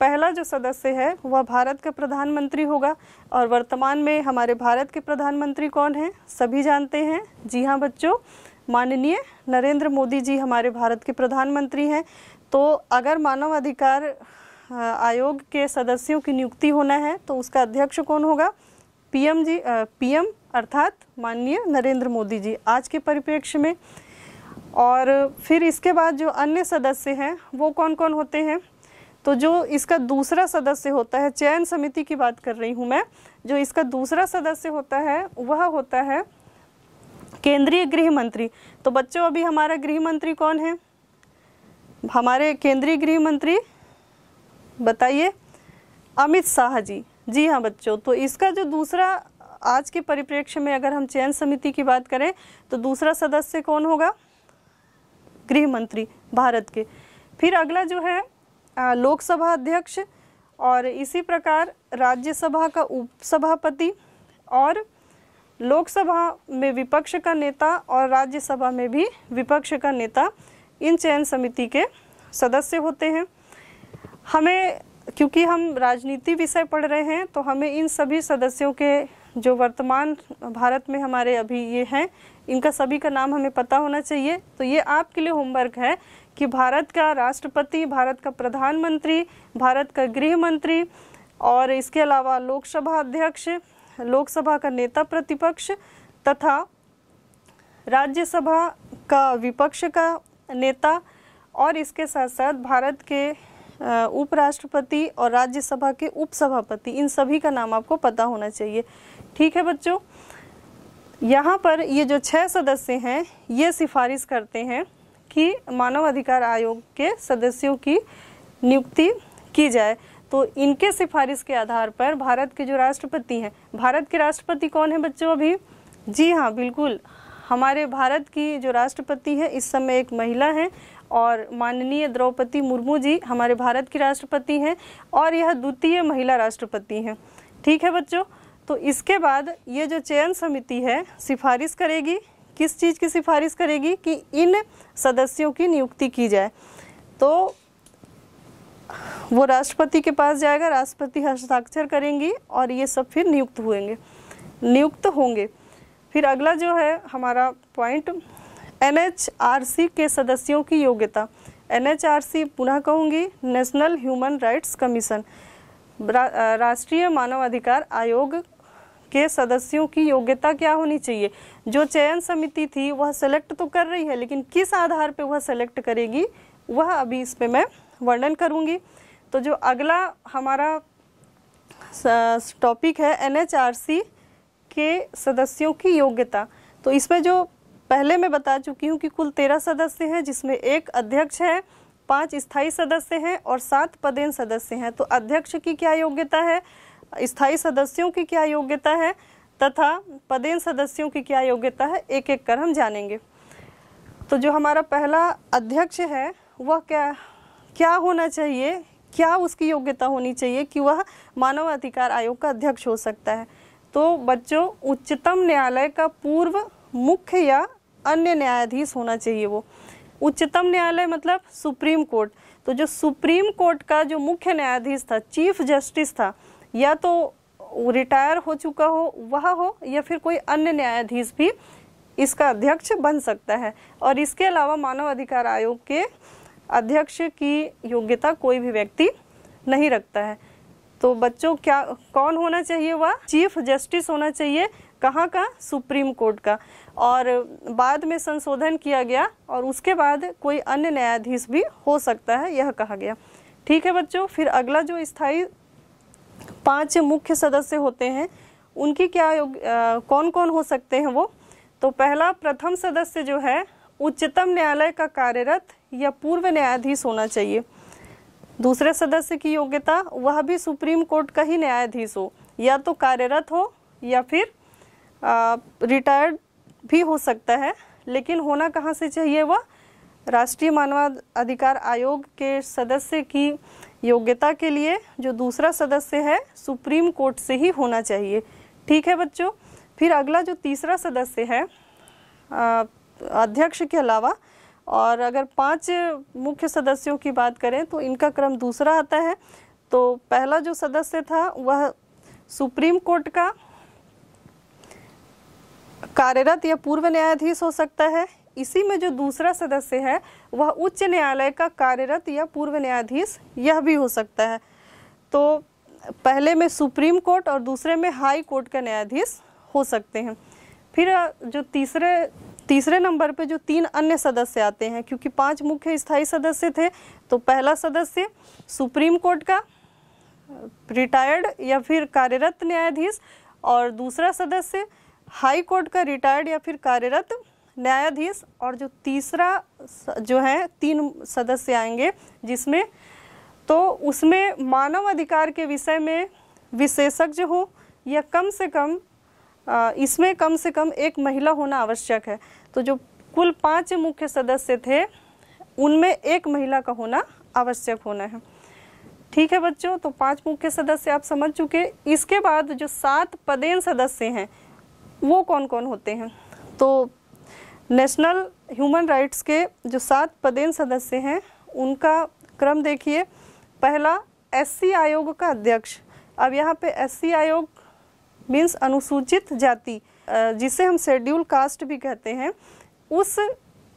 पहला जो सदस्य है वह भारत का प्रधानमंत्री होगा और वर्तमान में हमारे भारत के प्रधानमंत्री कौन हैं सभी जानते हैं जी हाँ बच्चों माननीय नरेंद्र मोदी जी हमारे भारत के प्रधानमंत्री हैं तो अगर मानव अधिकार आयोग के सदस्यों की नियुक्ति होना है तो उसका अध्यक्ष कौन होगा पीएम जी पीएम अर्थात माननीय नरेंद्र मोदी जी आज के परिप्रेक्ष्य में और फिर इसके बाद जो अन्य सदस्य हैं वो कौन कौन होते हैं तो जो इसका दूसरा सदस्य होता है चयन समिति की बात कर रही हूँ मैं जो इसका दूसरा सदस्य होता है वह होता है केंद्रीय गृह मंत्री तो बच्चों अभी हमारा गृह मंत्री कौन है हमारे केंद्रीय गृह मंत्री बताइए अमित शाह जी जी हाँ बच्चों तो इसका जो दूसरा आज के परिप्रेक्ष्य में अगर हम चयन समिति की बात करें तो दूसरा सदस्य कौन होगा गृह मंत्री भारत के फिर अगला जो है लोकसभा अध्यक्ष और इसी प्रकार राज्यसभा का उपसभापति और लोकसभा में विपक्ष का नेता और राज्यसभा में भी विपक्ष का नेता इन चयन समिति के सदस्य होते हैं हमें क्योंकि हम राजनीति विषय पढ़ रहे हैं तो हमें इन सभी सदस्यों के जो वर्तमान भारत में हमारे अभी ये हैं इनका सभी का नाम हमें पता होना चाहिए तो ये आपके लिए होमवर्क है कि भारत का राष्ट्रपति भारत का प्रधानमंत्री भारत का गृह मंत्री और इसके अलावा लोकसभा अध्यक्ष लोकसभा का नेता प्रतिपक्ष तथा राज्यसभा का विपक्ष का नेता और इसके साथ साथ भारत के उपराष्ट्रपति और राज्यसभा के उपसभापति इन सभी का नाम आपको पता होना चाहिए ठीक है बच्चों यहाँ पर ये जो छः सदस्य हैं ये सिफारिश करते हैं कि मानव अधिकार आयोग के सदस्यों की नियुक्ति की जाए तो इनके सिफारिश के आधार पर भारत के जो राष्ट्रपति हैं भारत के राष्ट्रपति कौन है बच्चों अभी जी हाँ बिल्कुल हमारे भारत की जो राष्ट्रपति है इस समय एक महिला हैं और माननीय द्रौपदी मुर्मू जी हमारे भारत की राष्ट्रपति हैं और यह द्वितीय महिला राष्ट्रपति हैं ठीक है बच्चों तो इसके बाद ये जो चयन समिति है सिफारिश करेगी किस चीज़ की सिफारिश करेगी कि इन सदस्यों की नियुक्ति की जाए तो वो राष्ट्रपति के पास जाएगा राष्ट्रपति हस्ताक्षर करेंगी और ये सब फिर नियुक्त हुएंगे नियुक्त होंगे फिर अगला जो है हमारा पॉइंट एनएचआरसी के सदस्यों की योग्यता एनएचआरसी पुनः कहूँगी नेशनल ह्यूमन राइट्स कमीशन राष्ट्रीय मानवाधिकार आयोग के सदस्यों की योग्यता क्या होनी चाहिए जो चयन समिति थी वह सेलेक्ट तो कर रही है लेकिन किस आधार पर वह सेलेक्ट करेगी वह अभी इस पर मैं वर्णन करूँगी तो जो अगला हमारा टॉपिक है एन के सदस्यों की योग्यता तो इसमें जो पहले मैं बता चुकी हूँ कि कुल तेरह सदस्य हैं जिसमें एक अध्यक्ष है पांच स्थायी सदस्य हैं और सात पदेन सदस्य हैं तो अध्यक्ष की क्या योग्यता है स्थायी सदस्यों की क्या योग्यता है तथा पदेन सदस्यों की क्या योग्यता है एक एक कर हम जानेंगे तो जो हमारा पहला अध्यक्ष है वह क्या क्या होना चाहिए क्या उसकी योग्यता होनी चाहिए कि वह मानव अधिकार आयोग का अध्यक्ष हो सकता है तो बच्चों उच्चतम न्यायालय का पूर्व मुख्य या अन्य न्यायाधीश होना चाहिए वो उच्चतम न्यायालय मतलब सुप्रीम कोर्ट तो जो सुप्रीम कोर्ट का जो मुख्य न्यायाधीश था चीफ जस्टिस था या तो रिटायर हो चुका हो वह हो या फिर कोई अन्य न्यायाधीश भी इसका अध्यक्ष बन सकता है और इसके अलावा मानव अधिकार आयोग के अध्यक्ष की योग्यता कोई भी व्यक्ति नहीं रखता है तो बच्चों क्या कौन होना चाहिए वह चीफ जस्टिस होना चाहिए कहाँ का सुप्रीम कोर्ट का और बाद में संशोधन किया गया और उसके बाद कोई अन्य न्यायाधीश भी हो सकता है यह कहा गया ठीक है बच्चों फिर अगला जो स्थायी पांच मुख्य सदस्य होते हैं उनकी क्या योग कौन कौन हो सकते हैं वो तो पहला प्रथम सदस्य जो है उच्चतम न्यायालय का कार्यरत या पूर्व न्यायाधीश होना चाहिए दूसरे सदस्य की योग्यता वह भी सुप्रीम कोर्ट का ही न्यायाधीश हो या तो कार्यरत हो या फिर रिटायर्ड भी हो सकता है लेकिन होना कहाँ से चाहिए वह राष्ट्रीय मानवाधिकार आयोग के सदस्य की योग्यता के लिए जो दूसरा सदस्य है सुप्रीम कोर्ट से ही होना चाहिए ठीक है बच्चों फिर अगला जो तीसरा सदस्य है अध्यक्ष के अलावा और अगर पांच मुख्य सदस्यों की बात करें तो इनका क्रम दूसरा आता है तो पहला जो सदस्य था वह सुप्रीम कोर्ट का कार्यरत या पूर्व न्यायाधीश हो सकता है इसी में जो दूसरा सदस्य है वह उच्च न्यायालय का कार्यरत या पूर्व न्यायाधीश यह भी हो सकता है तो पहले में सुप्रीम कोर्ट और दूसरे में हाई कोर्ट का न्यायाधीश हो सकते हैं फिर जो तीसरे तीसरे नंबर पे जो तीन अन्य सदस्य आते हैं क्योंकि पांच मुख्य स्थायी सदस्य थे तो पहला सदस्य सुप्रीम कोर्ट का रिटायर्ड या फिर कार्यरत न्यायाधीश और दूसरा सदस्य हाई कोर्ट का रिटायर्ड या फिर कार्यरत न्यायाधीश और जो तीसरा जो है तीन सदस्य आएंगे जिसमें तो उसमें मानव अधिकार के विषय में विशेषज्ञ हो या कम से कम इसमें कम से कम एक महिला होना आवश्यक है तो जो कुल पांच मुख्य सदस्य थे उनमें एक महिला का होना आवश्यक होना है ठीक है बच्चों तो पांच मुख्य सदस्य आप समझ चुके इसके बाद जो सात पदेन सदस्य हैं वो कौन कौन होते हैं तो नेशनल ह्यूमन राइट्स के जो सात पदेन सदस्य हैं उनका क्रम देखिए पहला एससी आयोग का अध्यक्ष अब यहाँ पे एससी आयोग मीन्स अनुसूचित जाति जिसे हम शेड्यूल कास्ट भी कहते हैं उस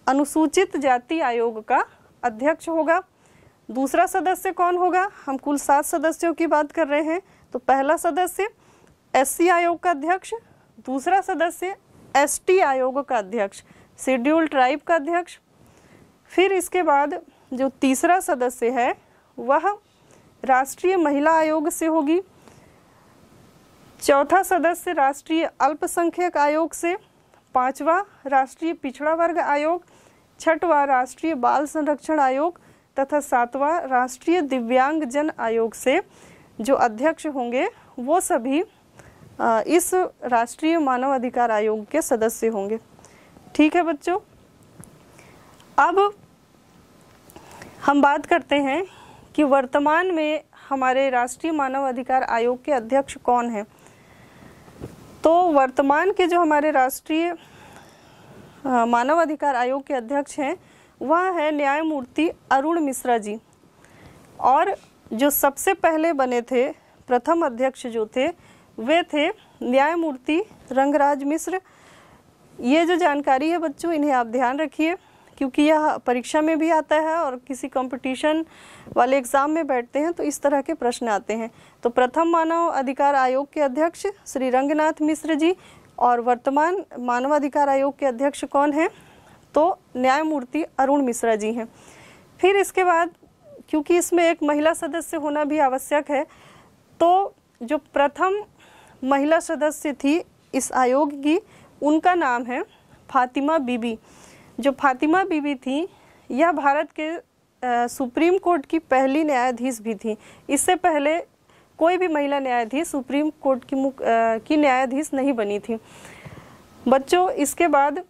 अनुसूचित जाति आयोग का अध्यक्ष होगा दूसरा सदस्य कौन होगा हम कुल सात सदस्यों की बात कर रहे हैं तो पहला सदस्य एससी आयोग का अध्यक्ष दूसरा सदस्य एसटी आयोग का अध्यक्ष शेड्यूल ट्राइब का अध्यक्ष फिर इसके बाद जो तीसरा सदस्य है वह राष्ट्रीय महिला आयोग से होगी चौथा सदस्य राष्ट्रीय अल्पसंख्यक आयोग से पांचवा राष्ट्रीय पिछड़ा वर्ग आयोग छठवा राष्ट्रीय बाल संरक्षण आयोग तथा सातवा राष्ट्रीय दिव्यांग जन आयोग से जो अध्यक्ष होंगे वो सभी इस राष्ट्रीय मानव अधिकार आयोग के सदस्य होंगे ठीक है बच्चों अब हम बात करते हैं कि वर्तमान में हमारे राष्ट्रीय मानव अधिकार आयोग के अध्यक्ष कौन हैं तो वर्तमान के जो हमारे राष्ट्रीय मानव अधिकार आयोग के अध्यक्ष हैं वह है न्यायमूर्ति अरुण मिश्रा जी और जो सबसे पहले बने थे प्रथम अध्यक्ष जो थे वे थे न्यायमूर्ति रंगराज मिश्र ये जो जानकारी है बच्चों इन्हें आप ध्यान रखिए क्योंकि यह परीक्षा में भी आता है और किसी कंपटीशन वाले एग्जाम में बैठते हैं तो इस तरह के प्रश्न आते हैं तो प्रथम मानव अधिकार आयोग के अध्यक्ष श्री रंगनाथ मिश्र जी और वर्तमान मानवाधिकार आयोग के अध्यक्ष कौन हैं तो न्यायमूर्ति अरुण मिश्रा जी हैं फिर इसके बाद क्योंकि इसमें एक महिला सदस्य होना भी आवश्यक है तो जो प्रथम महिला सदस्य थी इस आयोग की उनका नाम है फातिमा बीबी जो फातिमा बीबी थी यह भारत के आ, सुप्रीम कोर्ट की पहली न्यायाधीश भी थी इससे पहले कोई भी महिला न्यायाधीश सुप्रीम कोर्ट की मुख की न्यायाधीश नहीं बनी थी बच्चों इसके बाद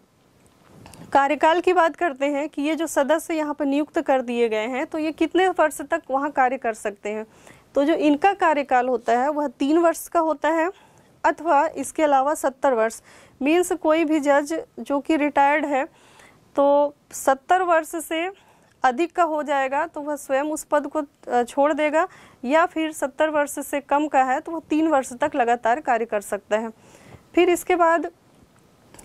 कार्यकाल की बात करते हैं कि ये जो सदस्य यहाँ पर नियुक्त कर दिए गए हैं तो ये कितने वर्ष तक वहाँ कार्य कर सकते हैं तो जो इनका कार्यकाल होता है वह तीन वर्ष का होता है अथवा इसके अलावा सत्तर वर्ष मीन्स कोई भी जज जो कि रिटायर्ड है तो सत्तर वर्ष से अधिक का हो जाएगा तो वह स्वयं उस पद को छोड़ देगा या फिर सत्तर वर्ष से कम का है तो वह तीन वर्ष तक लगातार कार्य कर सकता है फिर इसके बाद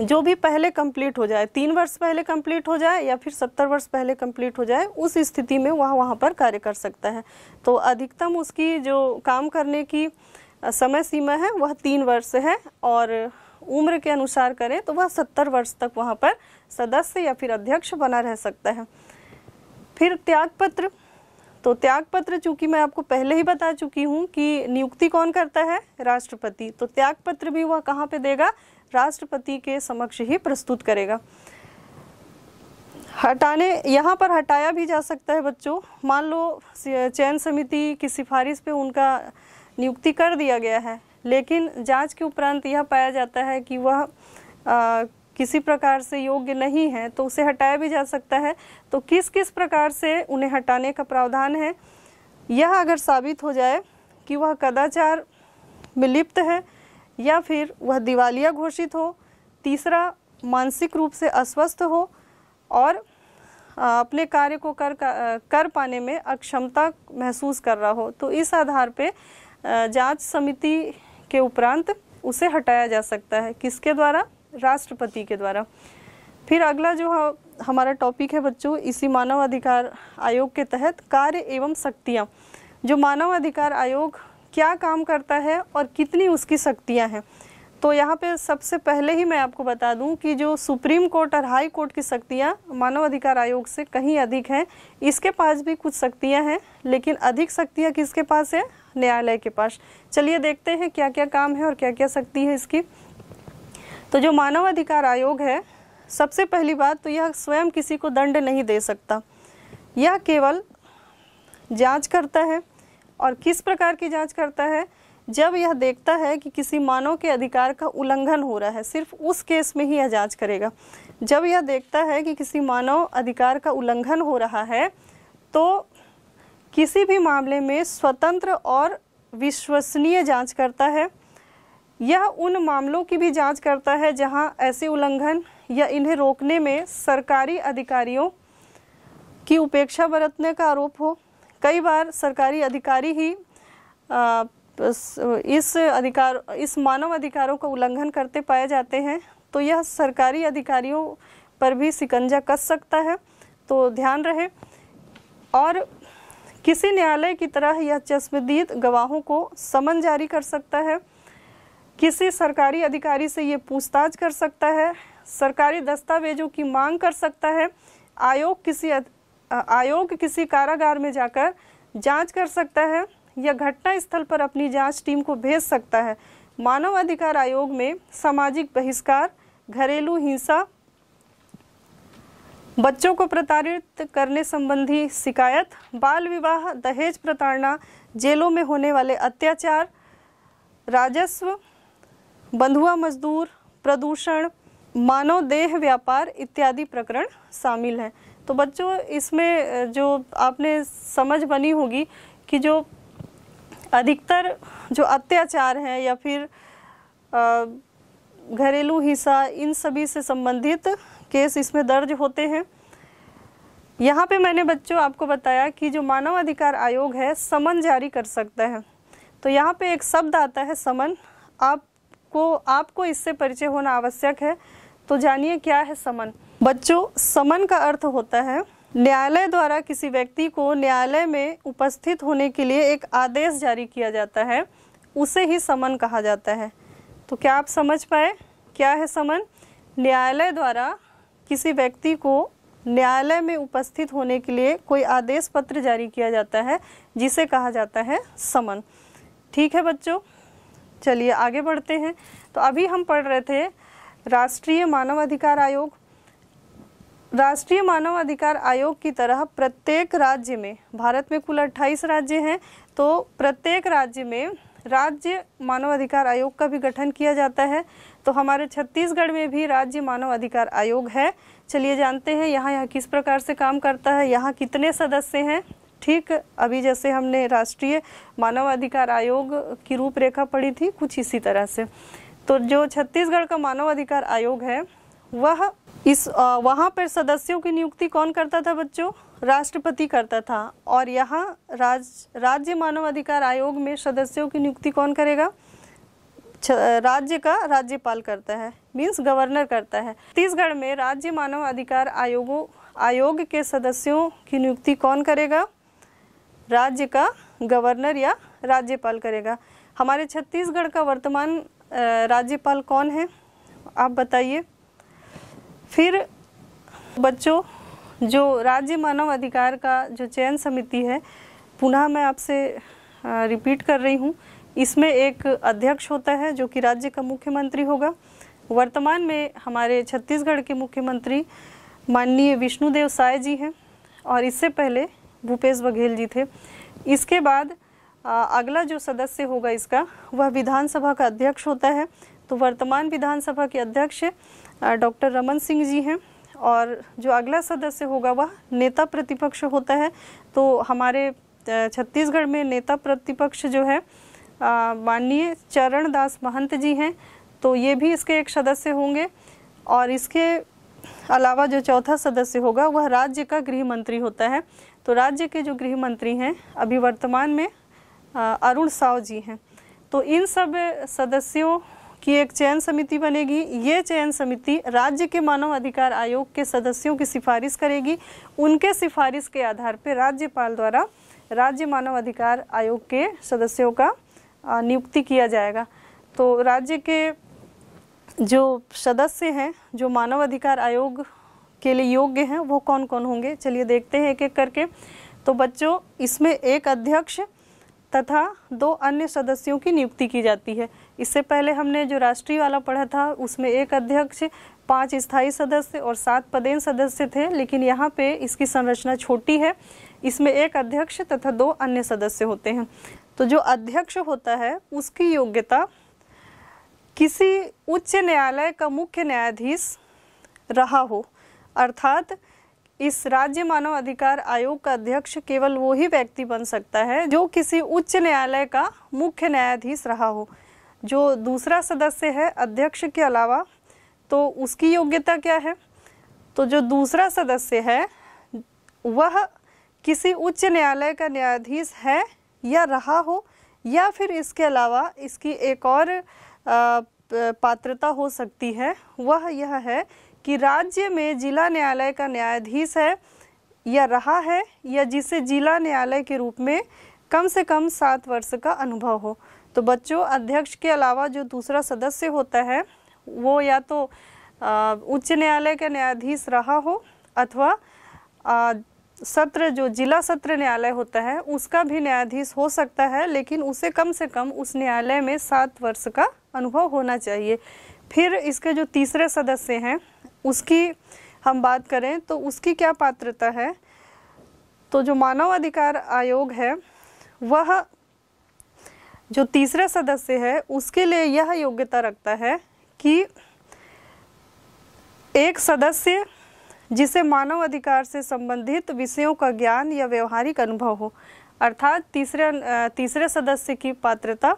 जो भी पहले कंप्लीट हो जाए तीन वर्ष पहले कंप्लीट हो जाए या फिर सत्तर वर्ष पहले कंप्लीट हो जाए उस स्थिति में वह वहाँ पर कार्य कर सकता है तो अधिकतम उसकी जो काम करने की समय सीमा है वह तीन वर्ष है और उम्र के अनुसार करें तो वह सत्तर वर्ष तक वहाँ पर सदस्य या फिर अध्यक्ष बना रह सकता है फिर त्यागपत्र तो त्यागपत्र चूंकि मैं आपको पहले ही बता चुकी हूँ कि नियुक्ति कौन करता है राष्ट्रपति तो त्यागपत्र भी वह कहाँ पे देगा राष्ट्रपति के समक्ष ही प्रस्तुत करेगा हटाने यहाँ पर हटाया भी जा सकता है बच्चों मान लो चयन समिति की सिफारिश पे उनका नियुक्ति कर दिया गया है लेकिन जांच के उपरांत यह पाया जाता है कि वह आ, किसी प्रकार से योग्य नहीं है तो उसे हटाया भी जा सकता है तो किस किस प्रकार से उन्हें हटाने का प्रावधान है यह अगर साबित हो जाए कि वह कदाचार में लिप्त है या फिर वह दिवालिया घोषित हो तीसरा मानसिक रूप से अस्वस्थ हो और अपने कार्य को कर कर पाने में अक्षमता महसूस कर रहा हो तो इस आधार पे जांच समिति के उपरांत उसे हटाया जा सकता है किसके द्वारा राष्ट्रपति के द्वारा फिर अगला जो हमारा टॉपिक है बच्चों इसी मानव अधिकार आयोग के तहत कार्य एवं शक्तियाँ जो मानव अधिकार आयोग क्या काम करता है और कितनी उसकी शक्तियाँ हैं तो यहाँ पे सबसे पहले ही मैं आपको बता दूं कि जो सुप्रीम कोर्ट और हाई कोर्ट की शक्तियाँ मानव अधिकार आयोग से कहीं अधिक हैं इसके पास भी कुछ शक्तियाँ हैं लेकिन अधिक शक्तियाँ किसके पास है न्यायालय के पास चलिए देखते हैं क्या क्या काम है और क्या क्या शक्ति है इसकी तो जो मानव अधिकार आयोग है सबसे पहली बात तो यह स्वयं किसी को दंड नहीं दे सकता यह केवल जाँच करता है और किस प्रकार की जाँच करता है जब यह देखता है कि किसी मानव के अधिकार का उल्लंघन हो रहा है सिर्फ उस केस में ही यह जांच करेगा जब यह देखता है कि किसी मानव अधिकार का उल्लंघन हो रहा है तो किसी भी मामले में स्वतंत्र और विश्वसनीय जांच करता है यह उन मामलों की भी जांच करता है जहां ऐसे उल्लंघन या इन्हें रोकने में सरकारी अधिकारियों की उपेक्षा बरतने का आरोप हो कई बार सरकारी अधिकारी ही आ, इस अधिकार इस मानव अधिकारों का उल्लंघन करते पाए जाते हैं तो यह सरकारी अधिकारियों पर भी सिकंजा कस सकता है तो ध्यान रहे और किसी न्यायालय की तरह यह चश्मदीद गवाहों को समन जारी कर सकता है किसी सरकारी अधिकारी से ये पूछताछ कर सकता है सरकारी दस्तावेजों की मांग कर सकता है आयोग किसी आयोग किसी कारागार में जाकर जांच कर सकता है या घटना स्थल पर अपनी जांच टीम को भेज सकता है मानव अधिकार आयोग में सामाजिक बहिष्कार घरेलू हिंसा बच्चों को प्रताड़ित करने संबंधी शिकायत बाल विवाह दहेज प्रताड़ना जेलों में होने वाले अत्याचार राजस्व बंधुआ मजदूर प्रदूषण मानव देह व्यापार इत्यादि प्रकरण शामिल हैं तो बच्चों इसमें जो आपने समझ बनी होगी कि जो अधिकतर जो अत्याचार है या फिर घरेलू हिंसा इन सभी से संबंधित केस इसमें दर्ज होते हैं यहाँ पे मैंने बच्चों आपको बताया कि जो मानव अधिकार आयोग है समन जारी कर सकता है तो यहाँ पे एक शब्द आता है समन आपको आपको इससे परिचय होना आवश्यक है तो जानिए क्या है समन बच्चों समन का अर्थ होता है न्यायालय द्वारा किसी व्यक्ति को न्यायालय में उपस्थित होने के लिए एक आदेश जारी किया जाता है उसे ही समन कहा जाता है तो क्या आप समझ पाए क्या है समन न्यायालय द्वारा किसी व्यक्ति को न्यायालय में उपस्थित होने के लिए कोई आदेश पत्र जारी किया जाता है जिसे कहा जाता है समन ठीक है बच्चों चलिए आगे बढ़ते हैं तो अभी हम पढ़ रहे थे राष्ट्रीय मानवाधिकार आयोग राष्ट्रीय मानव अधिकार आयोग की तरह प्रत्येक राज्य में भारत में कुल 28 राज्य हैं तो प्रत्येक राज्य में राज्य मानव अधिकार आयोग का भी गठन किया जाता है तो हमारे छत्तीसगढ़ में भी राज्य मानव अधिकार आयोग है चलिए जानते हैं यहाँ यह किस प्रकार से काम करता है यहाँ कितने सदस्य हैं ठीक अभी जैसे हमने राष्ट्रीय मानव अधिकार आयोग की रूपरेखा पढ़ी थी कुछ इसी तरह से तो जो छत्तीसगढ़ का मानव अधिकार आयोग है वह इस वहाँ पर सदस्यों की नियुक्ति कौन करता था बच्चों राष्ट्रपति करता था और यहाँ राज राज्य मानव अधिकार आयोग में सदस्यों की नियुक्ति कौन करेगा राज्य का राज्यपाल करता है मीन्स गवर्नर करता है छत्तीसगढ़ में राज्य मानव अधिकार आयोगों आयोग के सदस्यों की नियुक्ति कौन करेगा राज्य का गवर्नर या राज्यपाल करेगा हमारे छत्तीसगढ़ का वर्तमान राज्यपाल कौन है आप बताइए फिर बच्चों जो राज्य मानव अधिकार का जो चयन समिति है पुनः मैं आपसे रिपीट कर रही हूँ इसमें एक अध्यक्ष होता है जो कि राज्य का मुख्यमंत्री होगा वर्तमान में हमारे छत्तीसगढ़ के मुख्यमंत्री माननीय विष्णुदेव साय जी हैं और इससे पहले भूपेश बघेल जी थे इसके बाद अगला जो सदस्य होगा इसका वह विधानसभा का अध्यक्ष होता है तो वर्तमान विधानसभा के अध्यक्ष डॉक्टर रमन सिंह जी हैं और जो अगला सदस्य होगा वह नेता प्रतिपक्ष होता है तो हमारे छत्तीसगढ़ में नेता प्रतिपक्ष जो है माननीय चरण दास महंत जी हैं तो ये भी इसके एक सदस्य होंगे और इसके अलावा जो चौथा सदस्य होगा वह राज्य का गृह मंत्री होता है तो राज्य के जो गृह मंत्री हैं अभी वर्तमान में अरुण साव जी हैं तो इन सब सदस्यों की एक चयन समिति बनेगी ये चयन समिति राज्य के मानव अधिकार आयोग के सदस्यों की सिफारिश करेगी उनके सिफारिश के आधार पर राज्यपाल द्वारा राज्य मानव अधिकार आयोग के सदस्यों का नियुक्ति किया जाएगा तो राज्य के जो सदस्य हैं जो मानव अधिकार आयोग के लिए योग्य हैं वो कौन कौन होंगे चलिए देखते हैं एक एक करके तो बच्चों इसमें एक अध्यक्ष तथा दो अन्य सदस्यों की नियुक्ति की जाती है इससे पहले हमने जो राष्ट्रीय वाला पढ़ा था उसमें एक अध्यक्ष पांच स्थायी सदस्य और सात पदेन सदस्य थे लेकिन यहाँ पे इसकी संरचना छोटी है इसमें एक अध्यक्ष तथा दो अन्य सदस्य होते हैं तो जो अध्यक्ष होता है उसकी योग्यता किसी उच्च न्यायालय का मुख्य न्यायाधीश रहा हो अर्थात इस राज्य मानव अधिकार आयोग का अध्यक्ष केवल वो ही व्यक्ति बन सकता है जो किसी उच्च न्यायालय का मुख्य न्यायाधीश रहा हो जो दूसरा सदस्य है अध्यक्ष के अलावा तो उसकी योग्यता क्या है तो जो दूसरा सदस्य है वह किसी उच्च न्यायालय का न्यायाधीश है या रहा हो या फिर इसके अलावा इसकी एक और पात्रता हो सकती है वह यह है कि राज्य में जिला न्यायालय का न्यायाधीश है या रहा है या जिसे जिला न्यायालय के रूप में कम से कम सात वर्ष का अनुभव हो तो बच्चों अध्यक्ष के अलावा जो दूसरा सदस्य होता है वो या तो उच्च न्यायालय का न्यायाधीश रहा हो अथवा सत्र जो जिला सत्र न्यायालय होता है उसका भी न्यायाधीश हो सकता है लेकिन उसे कम से कम उस न्यायालय में सात वर्ष का अनुभव होना चाहिए फिर इसके जो तीसरे सदस्य हैं उसकी हम बात करें तो उसकी क्या पात्रता है तो जो मानव अधिकार आयोग है वह जो तीसरा सदस्य है उसके लिए यह योग्यता रखता है कि एक सदस्य जिसे मानव अधिकार से संबंधित विषयों का ज्ञान या व्यवहारिक अनुभव हो अर्थात तीसरे तीसरे सदस्य की पात्रता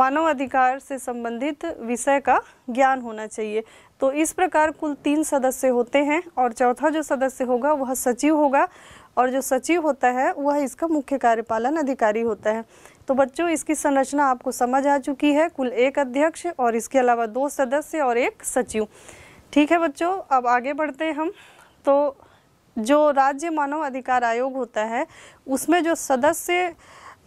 मानव अधिकार से संबंधित विषय का ज्ञान होना चाहिए तो इस प्रकार कुल तीन सदस्य होते हैं और चौथा जो सदस्य होगा वह सचिव होगा और जो सचिव होता है वह इसका मुख्य कार्यपालन अधिकारी होता है तो बच्चों इसकी संरचना आपको समझ आ चुकी है कुल एक अध्यक्ष और इसके अलावा दो सदस्य और एक सचिव ठीक है बच्चों अब आगे बढ़ते हैं हम तो जो राज्य मानव अधिकार आयोग होता है उसमें जो सदस्य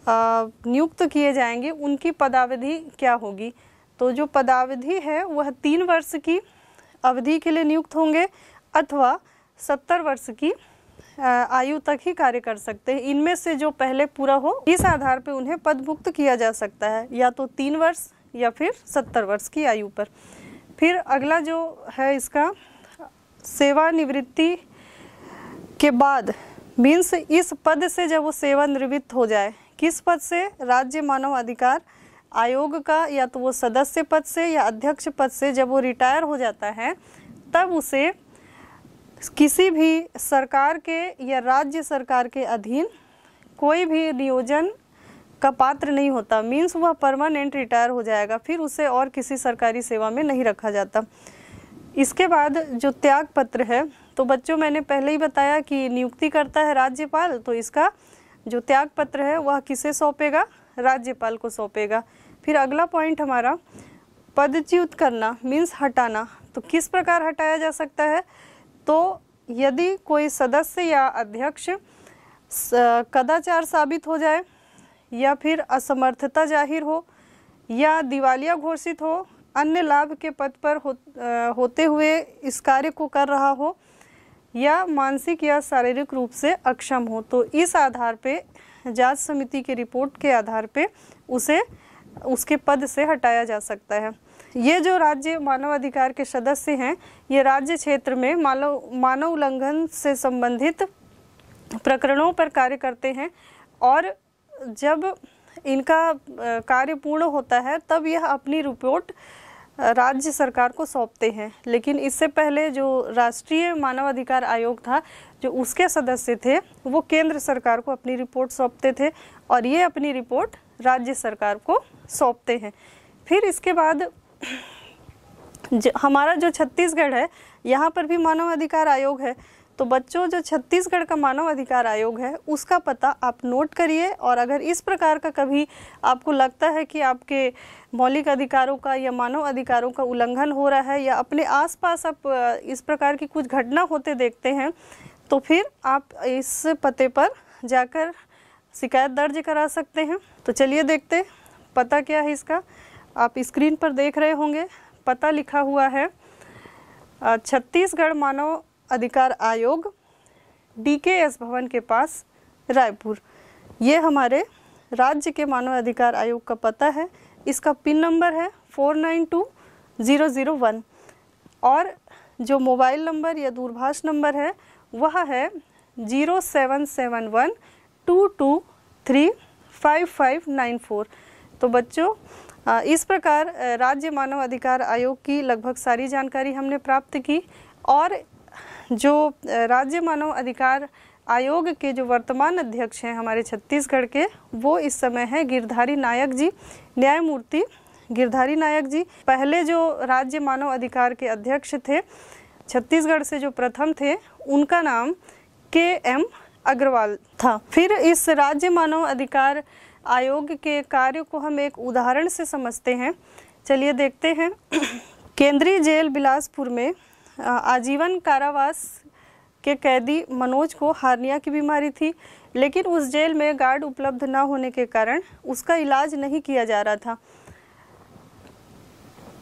नियुक्त किए जाएंगे उनकी पदावधि क्या होगी तो जो पदावधि है वह तीन वर्ष की अवधि के लिए नियुक्त होंगे अथवा सत्तर वर्ष की आयु तक ही कार्य कर सकते हैं इनमें से जो पहले पूरा हो इस आधार पर उन्हें पद मुक्त किया जा सकता है या तो तीन वर्ष या फिर सत्तर वर्ष की आयु पर फिर अगला जो है इसका सेवानिवृत्ति के बाद मीन्स इस पद से जब वो सेवानिवृत्त हो जाए किस पद से राज्य मानव अधिकार आयोग का या तो वो सदस्य पद से या अध्यक्ष पद से जब वो रिटायर हो जाता है तब उसे किसी भी सरकार के या राज्य सरकार के अधीन कोई भी नियोजन का पात्र नहीं होता मीन्स वह परमानेंट रिटायर हो जाएगा फिर उसे और किसी सरकारी सेवा में नहीं रखा जाता इसके बाद जो त्याग पत्र है तो बच्चों मैंने पहले ही बताया कि नियुक्ति करता है राज्यपाल तो इसका जो त्याग पत्र है वह किसे सौंपेगा राज्यपाल को सौंपेगा फिर अगला पॉइंट हमारा पदच्युत करना मीन्स हटाना तो किस प्रकार हटाया जा सकता है तो यदि कोई सदस्य या अध्यक्ष कदाचार साबित हो जाए या फिर असमर्थता जाहिर हो या दिवालिया घोषित हो अन्य लाभ के पद पर हो, आ, होते हुए इस कार्य को कर रहा हो या मानसिक या शारीरिक रूप से अक्षम हो तो इस आधार पे जांच समिति की रिपोर्ट के आधार पे उसे उसके पद से हटाया जा सकता है ये जो राज्य मानवाधिकार के सदस्य हैं ये राज्य क्षेत्र में मानव मानव उल्लंघन से संबंधित प्रकरणों पर कार्य करते हैं और जब इनका कार्य पूर्ण होता है तब यह अपनी रिपोर्ट राज्य सरकार को सौंपते हैं लेकिन इससे पहले जो राष्ट्रीय मानवाधिकार आयोग था जो उसके सदस्य थे वो केंद्र सरकार को अपनी रिपोर्ट सौंपते थे और ये अपनी रिपोर्ट राज्य सरकार को सौंपते हैं फिर इसके बाद जो हमारा जो छत्तीसगढ़ है यहाँ पर भी मानव अधिकार आयोग है तो बच्चों जो छत्तीसगढ़ का मानव अधिकार आयोग है उसका पता आप नोट करिए और अगर इस प्रकार का कभी आपको लगता है कि आपके मौलिक अधिकारों का या मानव अधिकारों का उल्लंघन हो रहा है या अपने आसपास आप इस प्रकार की कुछ घटना होते देखते हैं तो फिर आप इस पते पर जाकर शिकायत दर्ज करा सकते हैं तो चलिए देखते पता क्या है इसका आप स्क्रीन पर देख रहे होंगे पता लिखा हुआ है छत्तीसगढ़ मानव अधिकार आयोग डी के एस भवन के पास रायपुर ये हमारे राज्य के मानव अधिकार आयोग का पता है इसका पिन नंबर है four nine two zero zero one और जो मोबाइल नंबर या दूरभाष नंबर है वह है zero seven seven one two two three five five nine four तो बच्चों हाँ, इस प्रकार राज्य मानव अधिकार आयोग की लगभग सारी जानकारी हमने प्राप्त की और जो राज्य मानव अधिकार आयोग के जो वर्तमान अध्यक्ष हैं हमारे छत्तीसगढ़ के वो इस समय हैं गिरधारी नायक जी न्यायमूर्ति गिरधारी नायक जी पहले जो राज्य मानव अधिकार के अध्यक्ष थे छत्तीसगढ़ से जो प्रथम थे उनका नाम के एम अग्रवाल था फिर इस राज्य मानव अधिकार आयोग के कार्य को हम एक उदाहरण से समझते हैं चलिए देखते हैं केंद्रीय जेल बिलासपुर में आजीवन कारावास के कैदी मनोज को हार्निया की बीमारी थी लेकिन उस जेल में गार्ड उपलब्ध न होने के कारण उसका इलाज नहीं किया जा रहा था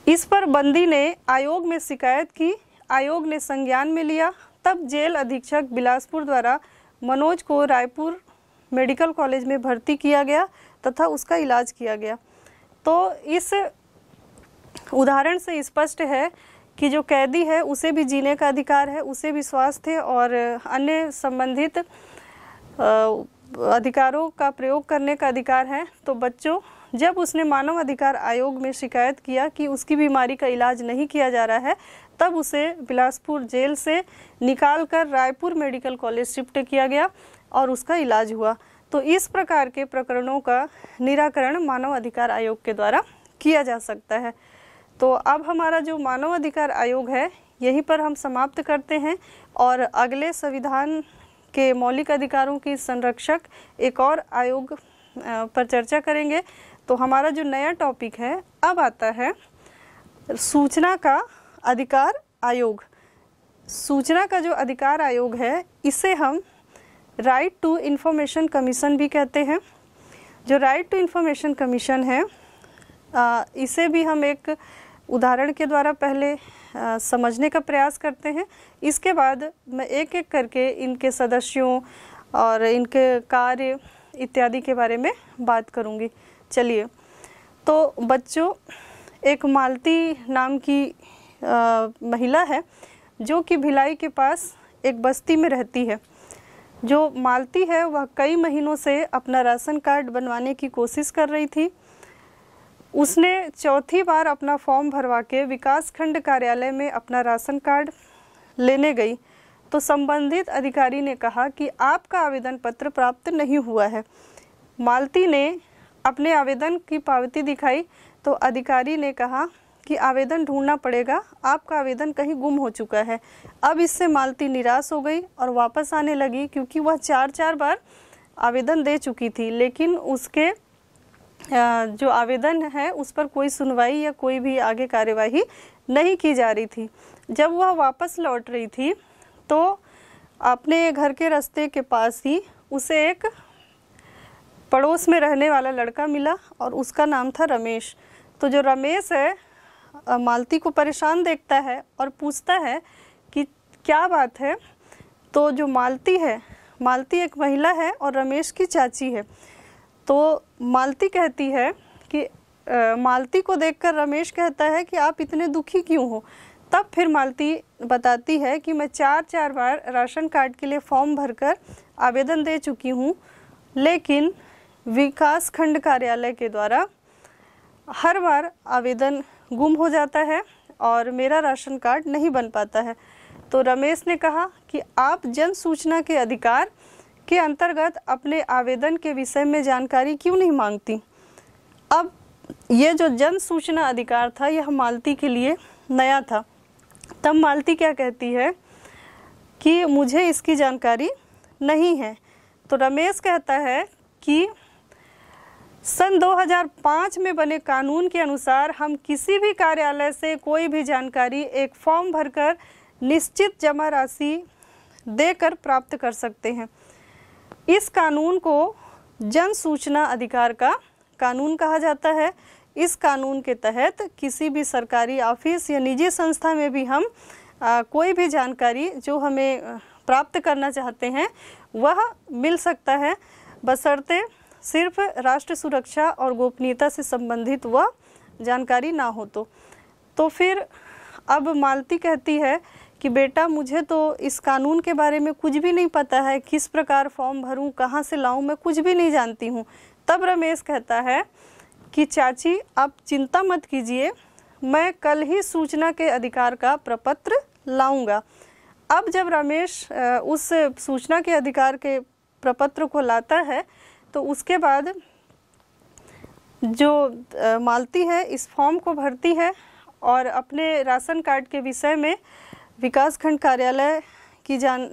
इस पर बंदी ने आयोग में शिकायत की आयोग ने संज्ञान में लिया तब जेल अधीक्षक बिलासपुर द्वारा मनोज को रायपुर मेडिकल कॉलेज में भर्ती किया गया तथा उसका इलाज किया गया तो इस उदाहरण से स्पष्ट है कि जो कैदी है उसे भी जीने का अधिकार है उसे भी स्वास्थ्य और अन्य संबंधित अधिकारों का प्रयोग करने का अधिकार है तो बच्चों जब उसने मानव अधिकार आयोग में शिकायत किया कि उसकी बीमारी का इलाज नहीं किया जा रहा है तब उसे बिलासपुर जेल से निकाल कर रायपुर मेडिकल कॉलेज शिफ्ट किया गया और उसका इलाज हुआ तो इस प्रकार के प्रकरणों का निराकरण मानव अधिकार आयोग के द्वारा किया जा सकता है तो अब हमारा जो मानव अधिकार आयोग है यहीं पर हम समाप्त करते हैं और अगले संविधान के मौलिक अधिकारों की संरक्षक एक और आयोग पर चर्चा करेंगे तो हमारा जो नया टॉपिक है अब आता है सूचना का अधिकार आयोग सूचना का जो अधिकार आयोग है इसे हम राइट टू इंफॉर्मेशन कमीशन भी कहते हैं जो राइट टू इंफॉर्मेशन कमीशन है आ, इसे भी हम एक उदाहरण के द्वारा पहले आ, समझने का प्रयास करते हैं इसके बाद मैं एक एक करके इनके सदस्यों और इनके कार्य इत्यादि के बारे में बात करूंगी चलिए तो बच्चों एक मालती नाम की आ, महिला है जो कि भिलाई के पास एक बस्ती में रहती है जो मालती है वह कई महीनों से अपना राशन कार्ड बनवाने की कोशिश कर रही थी उसने चौथी बार अपना फॉर्म भरवा के विकास खंड कार्यालय में अपना राशन कार्ड लेने गई तो संबंधित अधिकारी ने कहा कि आपका आवेदन पत्र प्राप्त नहीं हुआ है मालती ने अपने आवेदन की पावती दिखाई तो अधिकारी ने कहा कि आवेदन ढूंढना पड़ेगा आपका आवेदन कहीं गुम हो चुका है अब इससे मालती निराश हो गई और वापस आने लगी क्योंकि वह चार चार बार आवेदन दे चुकी थी लेकिन उसके जो आवेदन है उस पर कोई सुनवाई या कोई भी आगे कार्यवाही नहीं की जा रही थी जब वह वापस लौट रही थी तो अपने घर के रास्ते के पास ही उसे एक पड़ोस में रहने वाला लड़का मिला और उसका नाम था रमेश तो जो रमेश है मालती को परेशान देखता है और पूछता है कि क्या बात है तो जो मालती है मालती एक महिला है और रमेश की चाची है तो मालती कहती है कि आ, मालती को देखकर रमेश कहता है कि आप इतने दुखी क्यों हो तब फिर मालती बताती है कि मैं चार चार बार राशन कार्ड के लिए फॉर्म भरकर आवेदन दे चुकी हूँ लेकिन विकास खंड कार्यालय के द्वारा हर बार आवेदन गुम हो जाता है और मेरा राशन कार्ड नहीं बन पाता है तो रमेश ने कहा कि आप जन सूचना के अधिकार के अंतर्गत अपने आवेदन के विषय में जानकारी क्यों नहीं मांगती अब ये जो जन सूचना अधिकार था यह मालती के लिए नया था तब मालती क्या कहती है कि मुझे इसकी जानकारी नहीं है तो रमेश कहता है कि सन 2005 में बने कानून के अनुसार हम किसी भी कार्यालय से कोई भी जानकारी एक फॉर्म भरकर निश्चित जमा राशि देकर प्राप्त कर सकते हैं इस कानून को जन सूचना अधिकार का कानून कहा जाता है इस कानून के तहत किसी भी सरकारी ऑफिस या निजी संस्था में भी हम आ, कोई भी जानकारी जो हमें प्राप्त करना चाहते हैं वह मिल सकता है बशर्ते सिर्फ राष्ट्र सुरक्षा और गोपनीयता से संबंधित वह जानकारी ना हो तो तो फिर अब मालती कहती है कि बेटा मुझे तो इस कानून के बारे में कुछ भी नहीं पता है किस प्रकार फॉर्म भरूं कहाँ से लाऊं मैं कुछ भी नहीं जानती हूँ तब रमेश कहता है कि चाची आप चिंता मत कीजिए मैं कल ही सूचना के अधिकार का प्रपत्र लाऊंगा अब जब रमेश उस सूचना के अधिकार के प्रपत्र को लाता है तो उसके बाद जो मालती है इस फॉर्म को भरती है और अपने राशन कार्ड के विषय में विकासखंड कार्यालय की जान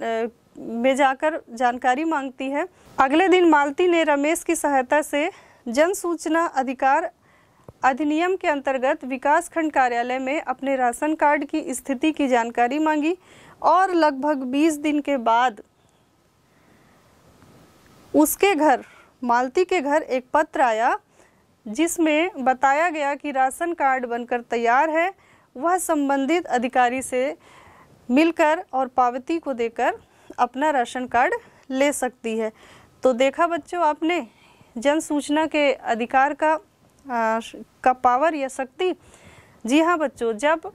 में जाकर जानकारी मांगती है अगले दिन मालती ने रमेश की सहायता से जन सूचना अधिकार अधिनियम के अंतर्गत विकासखंड कार्यालय में अपने राशन कार्ड की स्थिति की जानकारी मांगी और लगभग 20 दिन के बाद उसके घर मालती के घर एक पत्र आया जिसमें बताया गया कि राशन कार्ड बनकर तैयार है वह संबंधित अधिकारी से मिलकर और पावती को देकर अपना राशन कार्ड ले सकती है तो देखा बच्चों आपने जन सूचना के अधिकार का आ, का पावर या शक्ति जी हाँ बच्चों जब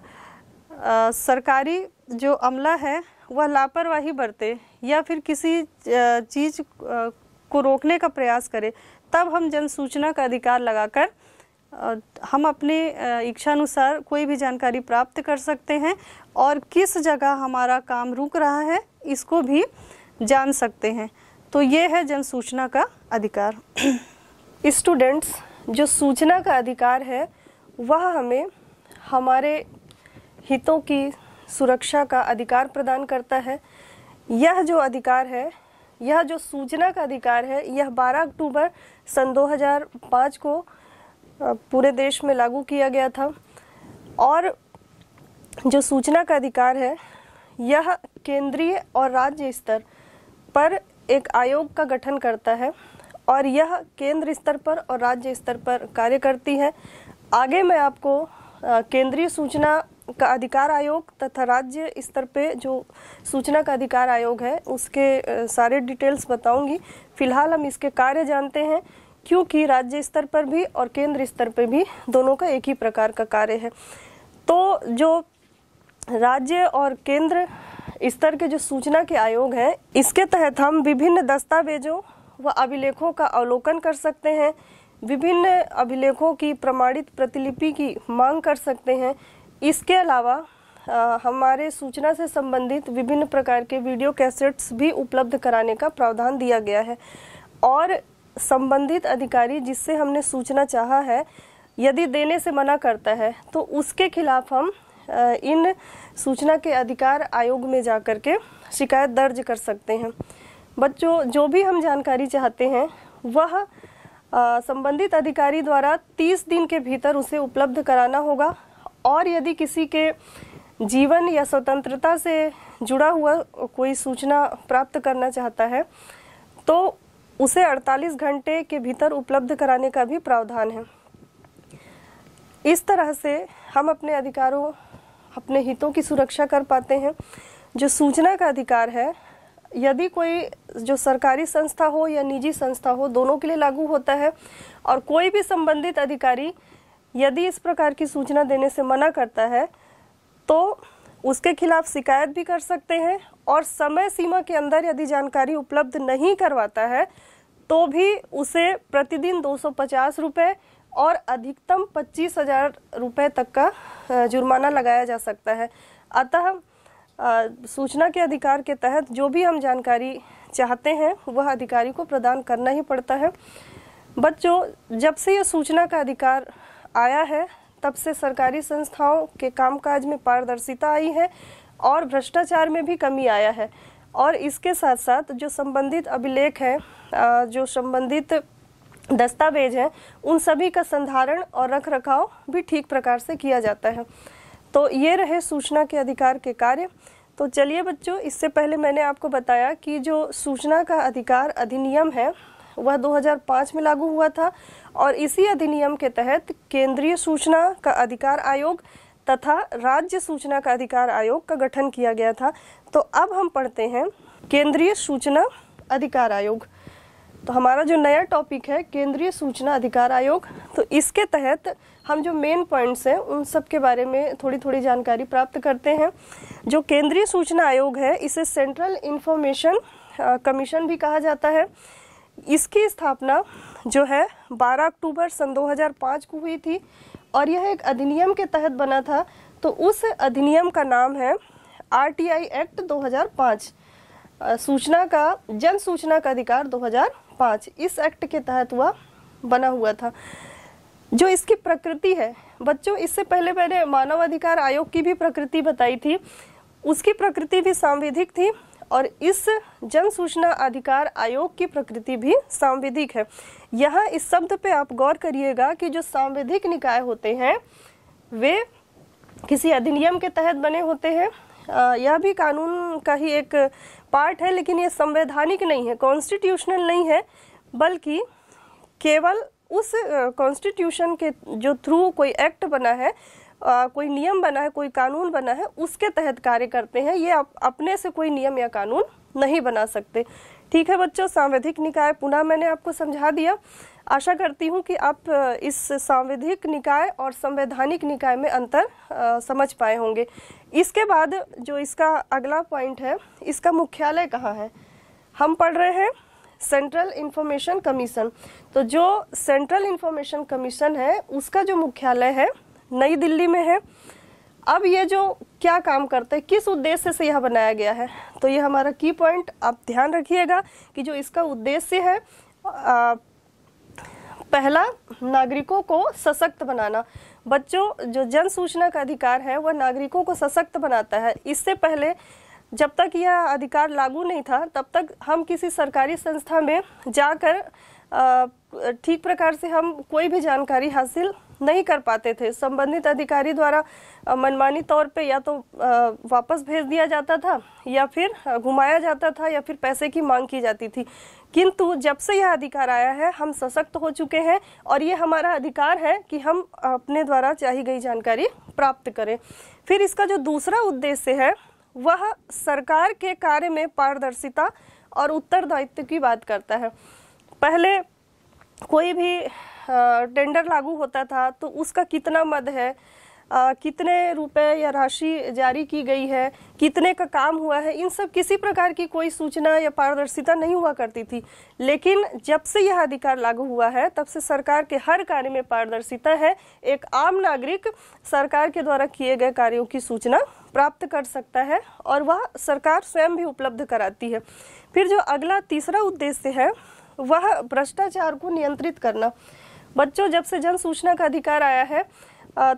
आ, सरकारी जो अमला है वह लापरवाही बरते या फिर किसी चीज़ को रोकने का प्रयास करें तब हम जन सूचना का अधिकार लगाकर हम अपने इच्छानुसार कोई भी जानकारी प्राप्त कर सकते हैं और किस जगह हमारा काम रुक रहा है इसको भी जान सकते हैं तो ये है जन सूचना का अधिकार स्टूडेंट्स जो सूचना का अधिकार है वह हमें हमारे हितों की सुरक्षा का अधिकार प्रदान करता है यह जो अधिकार है यह जो सूचना का अधिकार है यह 12 अक्टूबर सन 2005 को पूरे देश में लागू किया गया था और जो सूचना का अधिकार है यह केंद्रीय और राज्य स्तर पर एक आयोग का गठन करता है और यह केंद्र स्तर पर और राज्य स्तर पर कार्य करती है आगे मैं आपको केंद्रीय सूचना का अधिकार आयोग तथा राज्य स्तर पे जो सूचना का अधिकार आयोग है उसके सारे डिटेल्स बताऊंगी फिलहाल हम इसके कार्य जानते हैं क्योंकि राज्य स्तर पर भी और केंद्र स्तर पर भी दोनों का एक ही प्रकार का कार्य है तो जो राज्य और केंद्र स्तर के जो सूचना के आयोग हैं इसके तहत हम विभिन्न दस्तावेजों व अभिलेखों का अवलोकन कर सकते हैं विभिन्न अभिलेखों की प्रमाणित प्रतिलिपि की मांग कर सकते हैं इसके अलावा आ, हमारे सूचना से संबंधित विभिन्न प्रकार के वीडियो कैसेट्स भी उपलब्ध कराने का प्रावधान दिया गया है और संबंधित अधिकारी जिससे हमने सूचना चाहा है यदि देने से मना करता है तो उसके खिलाफ हम इन सूचना के अधिकार आयोग में जा कर के शिकायत दर्ज कर सकते हैं बच्चों जो भी हम जानकारी चाहते हैं वह संबंधित अधिकारी द्वारा 30 दिन के भीतर उसे उपलब्ध कराना होगा और यदि किसी के जीवन या स्वतंत्रता से जुड़ा हुआ कोई सूचना प्राप्त करना चाहता है तो उसे 48 घंटे के भीतर उपलब्ध कराने का भी प्रावधान है इस तरह से हम अपने अधिकारों अपने हितों की सुरक्षा कर पाते हैं जो सूचना का अधिकार है यदि कोई जो सरकारी संस्था हो या निजी संस्था हो दोनों के लिए लागू होता है और कोई भी संबंधित अधिकारी यदि इस प्रकार की सूचना देने से मना करता है तो उसके खिलाफ शिकायत भी कर सकते हैं और समय सीमा के अंदर यदि जानकारी उपलब्ध नहीं करवाता है तो भी उसे प्रतिदिन दो सौ और अधिकतम पच्चीस हजार रुपये तक का जुर्माना लगाया जा सकता है अतः सूचना के अधिकार के तहत जो भी हम जानकारी चाहते हैं वह अधिकारी को प्रदान करना ही पड़ता है बच्चों जब से यह सूचना का अधिकार आया है तब से सरकारी संस्थाओं के कामकाज में पारदर्शिता आई है और भ्रष्टाचार में भी कमी आया है और इसके साथ साथ जो संबंधित अभिलेख है जो संबंधित दस्तावेज हैं उन सभी का संधारण और रख रखाव भी ठीक प्रकार से किया जाता है तो ये रहे सूचना के अधिकार के कार्य तो चलिए बच्चों इससे पहले मैंने आपको बताया कि जो सूचना का अधिकार अधिनियम है वह 2005 में लागू हुआ था और इसी अधिनियम के तहत केंद्रीय सूचना का अधिकार आयोग तथा राज्य सूचना का अधिकार आयोग का गठन किया गया था तो अब हम पढ़ते हैं केंद्रीय सूचना अधिकार आयोग तो हमारा जो नया टॉपिक है केंद्रीय सूचना अधिकार आयोग तो इसके तहत हम जो मेन पॉइंट्स हैं उन सब के बारे में थोड़ी थोड़ी जानकारी प्राप्त करते हैं जो केंद्रीय सूचना आयोग है इसे सेंट्रल इन्फॉर्मेशन कमीशन भी कहा जाता है इसकी स्थापना जो है 12 अक्टूबर सन 2005 को हुई थी और यह एक अधिनियम के तहत बना था तो उस अधिनियम का नाम है आरटीआई एक्ट 2005 सूचना का जन सूचना का अधिकार 2005 इस एक्ट के तहत हुआ बना हुआ था जो इसकी प्रकृति है बच्चों इससे पहले मैंने मानव अधिकार आयोग की भी प्रकृति बताई थी उसकी प्रकृति भी सांविधिक थी और इस जन सूचना अधिकार आयोग की प्रकृति भी सांविधिक है यहाँ इस शब्द पे आप गौर करिएगा कि जो सांविधिक निकाय होते हैं वे किसी अधिनियम के तहत बने होते हैं यह भी कानून का ही एक पार्ट है लेकिन ये संवैधानिक नहीं है कॉन्स्टिट्यूशनल नहीं है बल्कि केवल उस कॉन्स्टिट्यूशन के जो थ्रू कोई एक्ट बना है आ, कोई नियम बना है कोई कानून बना है उसके तहत कार्य करते हैं ये आप अपने से कोई नियम या कानून नहीं बना सकते ठीक है बच्चों सांविधिक निकाय पुनः मैंने आपको समझा दिया आशा करती हूँ कि आप इस सांविधिक निकाय और संवैधानिक निकाय में अंतर आ, समझ पाए होंगे इसके बाद जो इसका अगला पॉइंट है इसका मुख्यालय कहाँ है हम पढ़ रहे हैं सेंट्रल इंफॉर्मेशन कमीशन तो जो सेंट्रल इंफॉर्मेशन कमीशन है उसका जो मुख्यालय है नई दिल्ली में है अब ये जो क्या काम करते हैं किस उद्देश्य से यह बनाया गया है तो ये हमारा की पॉइंट आप ध्यान रखिएगा कि जो इसका उद्देश्य है आ, पहला नागरिकों को सशक्त बनाना बच्चों जो जन सूचना का अधिकार है वह नागरिकों को सशक्त बनाता है इससे पहले जब तक यह अधिकार लागू नहीं था तब तक हम किसी सरकारी संस्था में जाकर ठीक प्रकार से हम कोई भी जानकारी हासिल नहीं कर पाते थे संबंधित अधिकारी द्वारा मनमानी तौर पे या तो वापस भेज दिया जाता था या फिर घुमाया जाता था या फिर पैसे की मांग की जाती थी किंतु जब से यह अधिकार आया है हम सशक्त हो चुके हैं और ये हमारा अधिकार है कि हम अपने द्वारा चाही गई जानकारी प्राप्त करें फिर इसका जो दूसरा उद्देश्य है वह सरकार के कार्य में पारदर्शिता और उत्तरदायित्व की बात करता है पहले कोई भी टेंडर लागू होता था तो उसका कितना मद है आ, कितने रुपए या राशि जारी की गई है कितने का काम हुआ है इन सब किसी प्रकार की कोई सूचना या पारदर्शिता नहीं हुआ करती थी लेकिन जब से यह अधिकार लागू हुआ है तब से सरकार के हर कार्य में पारदर्शिता है एक आम नागरिक सरकार के द्वारा किए गए कार्यों की सूचना प्राप्त कर सकता है और वह सरकार स्वयं भी उपलब्ध कराती है फिर जो अगला तीसरा उद्देश्य है वह भ्रष्टाचार को नियंत्रित करना बच्चों जब से जन सूचना का अधिकार आया है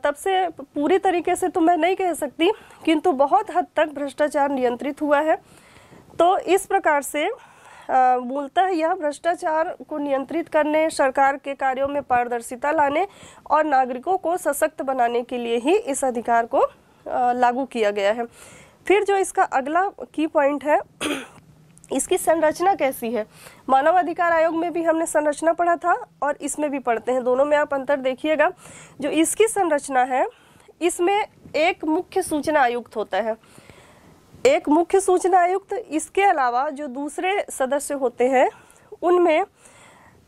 तब से पूरी तरीके से तो मैं नहीं कह सकती किंतु बहुत हद तक भ्रष्टाचार नियंत्रित हुआ है तो इस प्रकार से मूलतः यह भ्रष्टाचार को नियंत्रित करने सरकार के कार्यों में पारदर्शिता लाने और नागरिकों को सशक्त बनाने के लिए ही इस अधिकार को लागू किया गया है फिर जो इसका अगला की पॉइंट है इसकी संरचना कैसी है मानव अधिकार आयोग में भी हमने संरचना पढ़ा था और इसमें भी पढ़ते हैं दोनों में आप अंतर देखिएगा जो इसकी संरचना है इसमें एक मुख्य सूचना आयुक्त होता है एक मुख्य सूचना आयुक्त इसके अलावा जो दूसरे सदस्य होते हैं उनमें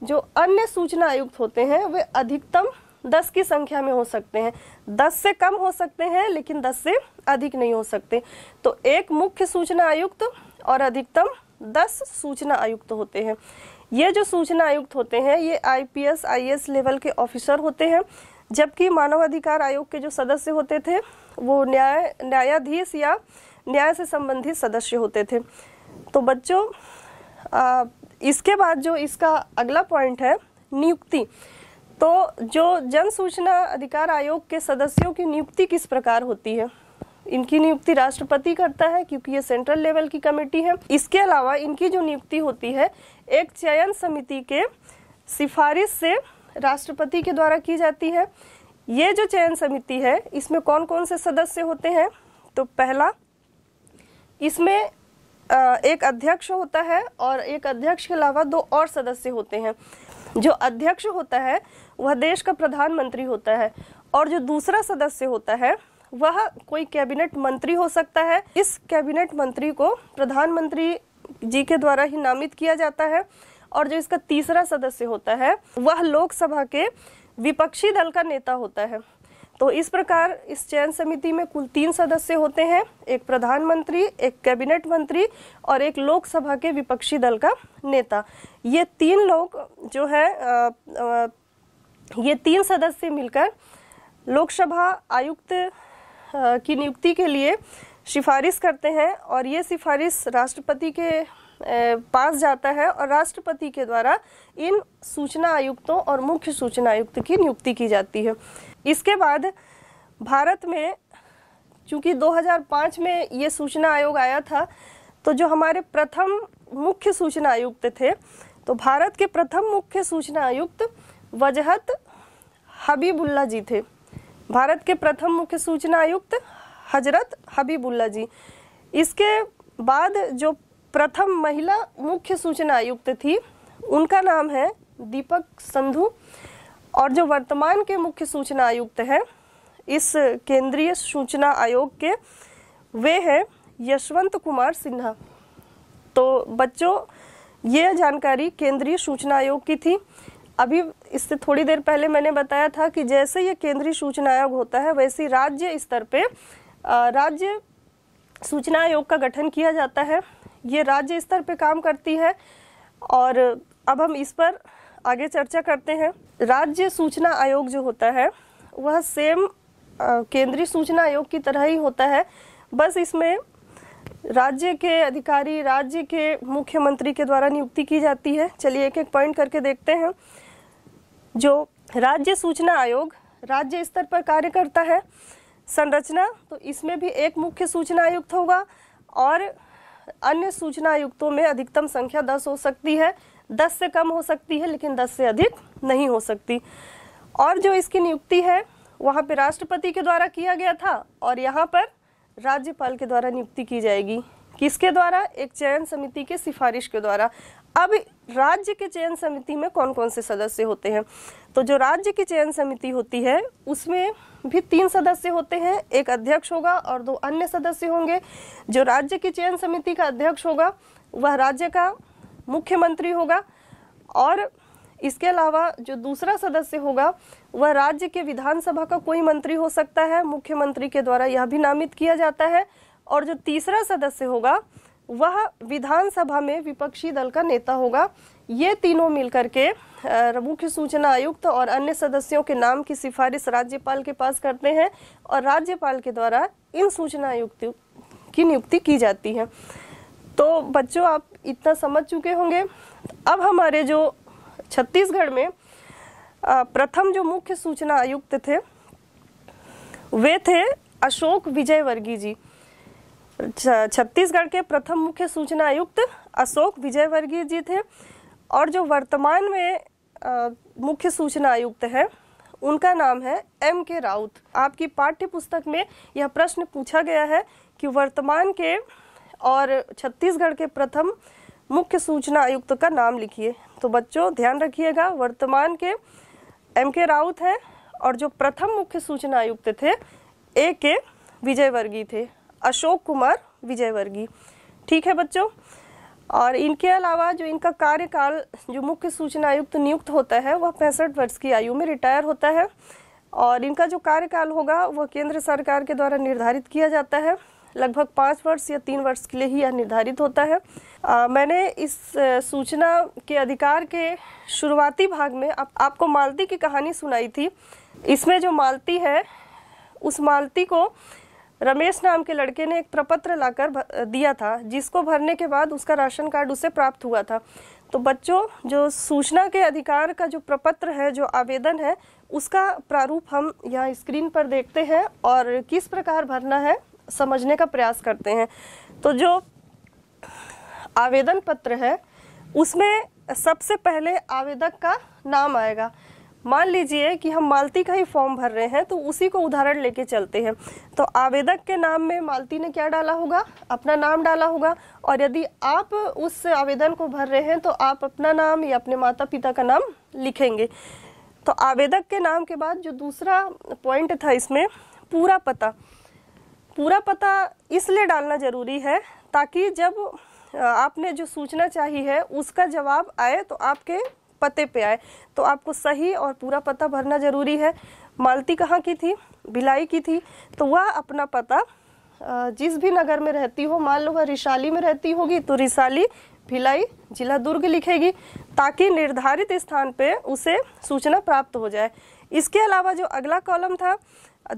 जो अन्य सूचना आयुक्त होते हैं वे अधिकतम दस की संख्या में हो सकते हैं दस से कम हो सकते हैं लेकिन दस से अधिक नहीं हो सकते तो एक मुख्य सूचना आयुक्त और अधिकतम दस सूचना आयुक्त होते हैं ये जो सूचना आयुक्त होते हैं ये आईपीएस आईएएस लेवल के ऑफिसर होते हैं जबकि मानवाधिकार आयोग के जो सदस्य होते थे वो न्याय न्यायाधीश या न्याय से संबंधित सदस्य होते थे तो बच्चों इसके बाद जो इसका अगला पॉइंट है नियुक्ति तो जो जन सूचना अधिकार आयोग के सदस्यों की नियुक्ति किस प्रकार होती है इनकी नियुक्ति राष्ट्रपति करता है क्योंकि ये सेंट्रल लेवल की कमेटी है इसके अलावा इनकी जो नियुक्ति होती है एक चयन समिति के सिफारिश से राष्ट्रपति के द्वारा की जाती है ये जो चयन समिति है इसमें कौन कौन से सदस्य होते हैं तो पहला इसमें एक अध्यक्ष होता है और एक अध्यक्ष के अलावा दो और सदस्य होते हैं जो अध्यक्ष होता है वह देश का प्रधानमंत्री होता है और जो दूसरा सदस्य होता है वह कोई कैबिनेट मंत्री हो सकता है इस कैबिनेट मंत्री को प्रधानमंत्री जी के द्वारा ही नामित किया जाता है और जो इसका तीसरा सदस्य होता है वह लोकसभा के विपक्षी दल का नेता होता है तो इस प्रकार इस चयन समिति में कुल तीन सदस्य होते हैं एक प्रधानमंत्री एक कैबिनेट मंत्री और एक लोकसभा के विपक्षी दल का नेता ये तीन लोग जो है आ, आ, ये तीन सदस्य मिलकर लोकसभा आयुक्त की नियुक्ति के लिए सिफारिश करते हैं और ये सिफारिश राष्ट्रपति के पास जाता है और राष्ट्रपति के द्वारा इन सूचना आयुक्तों और मुख्य सूचना आयुक्त की नियुक्ति की जाती है इसके बाद भारत में चूँकि 2005 में ये सूचना आयोग आया था तो जो हमारे प्रथम मुख्य सूचना आयुक्त थे तो भारत के प्रथम मुख्य सूचना आयुक्त वजहत हबीबुल्ला जी थे भारत के प्रथम मुख्य सूचना आयुक्त हजरत हबीबुल्ला जी इसके बाद जो प्रथम महिला मुख्य सूचना आयुक्त थी उनका नाम है दीपक संधु और जो वर्तमान के मुख्य सूचना आयुक्त हैं इस केंद्रीय सूचना आयोग के वे हैं यशवंत कुमार सिन्हा तो बच्चों ये जानकारी केंद्रीय सूचना आयोग की थी अभी इससे थोड़ी देर पहले मैंने बताया था कि जैसे ये केंद्रीय सूचना आयोग होता है वैसे राज्य स्तर पे राज्य सूचना आयोग का गठन किया जाता है ये राज्य स्तर पे काम करती है और अब हम इस पर आगे चर्चा करते हैं राज्य सूचना आयोग जो होता है वह सेम केंद्रीय सूचना आयोग की तरह ही होता है बस इसमें राज्य के अधिकारी राज्य के मुख्यमंत्री के द्वारा नियुक्ति की जाती है चलिए एक एक पॉइंट करके देखते हैं जो राज्य सूचना आयोग राज्य स्तर पर कार्य करता है संरचना तो इसमें भी एक मुख्य सूचना आयुक्त होगा और अन्य सूचना आयुक्तों में अधिकतम संख्या दस हो सकती है दस से कम हो सकती है लेकिन दस से अधिक नहीं हो सकती और जो इसकी नियुक्ति है वहाँ पे राष्ट्रपति के द्वारा किया गया था और यहाँ पर राज्यपाल के द्वारा नियुक्ति की जाएगी किसके द्वारा एक चयन समिति के सिफारिश के द्वारा अब राज्य के चयन समिति में कौन कौन से सदस्य होते हैं तो जो राज्य की चयन समिति होती है उसमें भी तीन सदस्य होते हैं एक अध्यक्ष होगा और दो अन्य सदस्य होंगे जो राज्य की चयन समिति का अध्यक्ष होगा वह राज्य का मुख्यमंत्री होगा और इसके अलावा जो दूसरा सदस्य होगा वह राज्य के विधानसभा का कोई मंत्री हो सकता है मुख्यमंत्री के द्वारा यह भी नामित किया जाता है और जो तीसरा सदस्य होगा वह विधानसभा में विपक्षी दल का नेता होगा ये तीनों मिलकर के मुख्य सूचना आयुक्त और अन्य सदस्यों के नाम की सिफारिश राज्यपाल के पास करते हैं और राज्यपाल के द्वारा इन सूचना आयुक्त की नियुक्ति की जाती है तो बच्चों आप इतना समझ चुके होंगे अब हमारे जो छत्तीसगढ़ में प्रथम जो मुख्य सूचना आयुक्त थे वे थे अशोक विजयवर्गीय जी छत्तीसगढ़ के प्रथम मुख्य सूचना आयुक्त अशोक विजयवर्गीय जी थे और जो वर्तमान में आ, मुख्य सूचना आयुक्त है उनका नाम है एम के राउत आपकी पाठ्य पुस्तक में यह प्रश्न पूछा गया है कि वर्तमान के और छत्तीसगढ़ के प्रथम मुख्य सूचना आयुक्त का नाम लिखिए तो बच्चों ध्यान रखिएगा वर्तमान के एम के राउत हैं और जो प्रथम मुख्य सूचना आयुक्त थे ए के विजयवर्गीय थे अशोक कुमार विजयवर्गीय ठीक है बच्चों और इनके अलावा जो इनका कार्यकाल जो मुख्य सूचना आयुक्त नियुक्त होता है वह पैंसठ वर्ष की आयु में रिटायर होता है और इनका जो कार्यकाल होगा वह केंद्र सरकार के द्वारा निर्धारित किया जाता है लगभग पाँच वर्ष या तीन वर्ष के लिए ही यह निर्धारित होता है आ, मैंने इस सूचना के अधिकार के शुरुआती भाग में आप, आपको मालती की कहानी सुनाई थी इसमें जो मालती है उस मालती को रमेश नाम के लड़के ने एक प्रपत्र लाकर दिया था जिसको भरने के बाद उसका राशन कार्ड उसे प्राप्त हुआ था तो बच्चों जो सूचना के अधिकार का जो प्रपत्र है जो आवेदन है उसका प्रारूप हम यहाँ स्क्रीन पर देखते हैं और किस प्रकार भरना है समझने का प्रयास करते हैं तो जो आवेदन पत्र है उसमें सबसे पहले आवेदक का नाम आएगा मान लीजिए कि हम मालती का ही फॉर्म भर रहे हैं तो उसी को उदाहरण लेके चलते हैं तो आवेदक के नाम में मालती ने क्या डाला होगा अपना नाम डाला होगा और यदि आप उस आवेदन को भर रहे हैं तो आप अपना नाम या अपने माता पिता का नाम लिखेंगे तो आवेदक के नाम के बाद जो दूसरा पॉइंट था इसमें पूरा पता पूरा पता इसलिए डालना ज़रूरी है ताकि जब आपने जो सूचना चाहिए है उसका जवाब आए तो आपके पते पे आए तो आपको सही और पूरा पता भरना ज़रूरी है मालती कहाँ की थी भिलाई की थी तो वह अपना पता जिस भी नगर में रहती हो मान लो वह रिशाली में रहती होगी तो रिशाली भिलाई जिला दुर्ग लिखेगी ताकि निर्धारित स्थान पे उसे सूचना प्राप्त हो जाए इसके अलावा जो अगला कॉलम था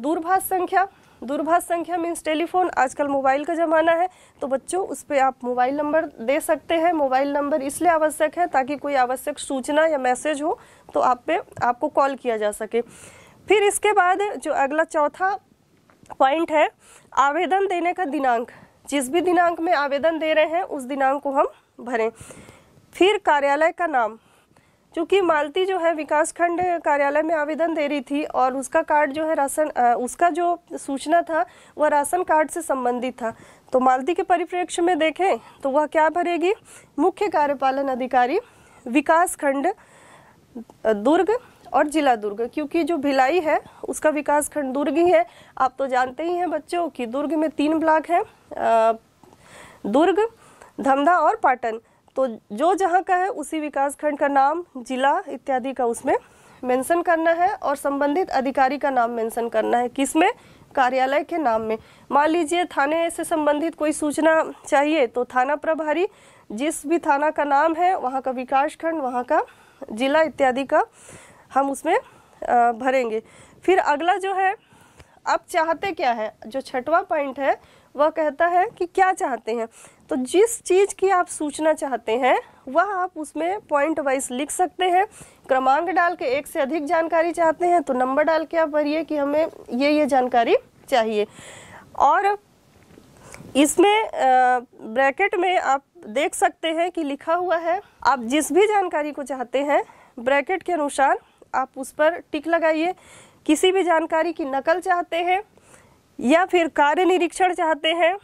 दूरभाष संख्या दूरभाष संख्या मीन्स टेलीफोन आजकल मोबाइल का ज़माना है तो बच्चों उस पर आप मोबाइल नंबर दे सकते हैं मोबाइल नंबर इसलिए आवश्यक है ताकि कोई आवश्यक सूचना या मैसेज हो तो आप पे आपको कॉल किया जा सके फिर इसके बाद जो अगला चौथा पॉइंट है आवेदन देने का दिनांक जिस भी दिनांक में आवेदन दे रहे हैं उस दिनांक को हम भरें फिर कार्यालय का नाम चूंकि मालती जो है विकास खंड कार्यालय में आवेदन दे रही थी और उसका कार्ड जो है राशन उसका जो सूचना था वह राशन कार्ड से संबंधित था तो मालती के परिप्रेक्ष्य में देखें तो वह क्या भरेगी मुख्य कार्यपालन अधिकारी विकास खंड दुर्ग और जिला दुर्ग क्योंकि जो भिलाई है उसका विकास खंड दुर्ग ही है आप तो जानते ही हैं बच्चों कि दुर्ग में तीन ब्लॉक हैं दुर्ग धमधा और पाटन तो जो जहाँ का है उसी विकास खंड का नाम जिला इत्यादि का उसमें मेंशन करना है और संबंधित अधिकारी का नाम मेंशन करना है किसमें कार्यालय के नाम में मान लीजिए थाने से संबंधित कोई सूचना चाहिए तो थाना प्रभारी जिस भी थाना का नाम है वहाँ का विकास खंड वहाँ का जिला इत्यादि का हम उसमें भरेंगे फिर अगला जो है आप चाहते क्या है जो छठवां पॉइंट है वह कहता है कि क्या चाहते हैं तो जिस चीज की आप सूचना चाहते हैं वह आप उसमें पॉइंट वाइज लिख सकते हैं क्रमांक डाल के एक से अधिक जानकारी चाहते हैं तो नंबर डाल के आप भरिए कि हमें ये ये जानकारी चाहिए और इसमें ब्रैकेट में आप देख सकते हैं कि लिखा हुआ है आप जिस भी जानकारी को चाहते हैं ब्रैकेट के अनुसार आप उस पर टिक लगाइए किसी भी जानकारी की नकल चाहते हैं या फिर कार्य निरीक्षण चाहते हैं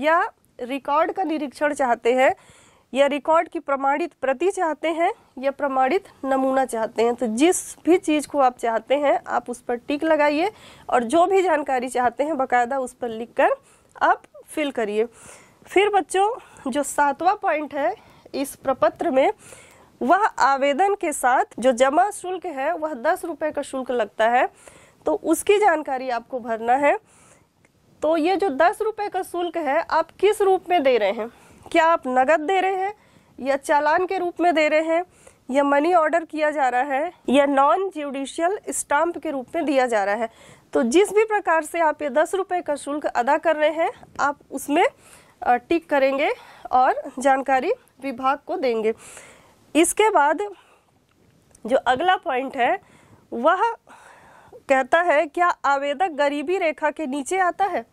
या रिकॉर्ड का निरीक्षण चाहते हैं या रिकॉर्ड की प्रमाणित प्रति चाहते हैं या प्रमाणित नमूना चाहते हैं तो जिस भी चीज़ को आप चाहते हैं आप उस पर टिक लगाइए और जो भी जानकारी चाहते हैं बाकायदा उस पर लिख कर आप फिल करिए फिर बच्चों जो सातवां पॉइंट है इस प्रपत्र में वह आवेदन के साथ जो जमा शुल्क है वह दस रुपये का शुल्क लगता है तो उसकी जानकारी आपको भरना है तो ये जो दस रुपये का शुल्क है आप किस रूप में दे रहे हैं क्या आप नगद दे रहे हैं या चालान के रूप में दे रहे हैं या मनी ऑर्डर किया जा रहा है या नॉन ज्यूडिशियल स्टाम्प के रूप में दिया जा रहा है तो जिस भी प्रकार से आप ये दस रुपये का शुल्क अदा कर रहे हैं आप उसमें टिक करेंगे और जानकारी विभाग को देंगे इसके बाद जो अगला पॉइंट है वह कहता है क्या आवेदक गरीबी रेखा के नीचे आता है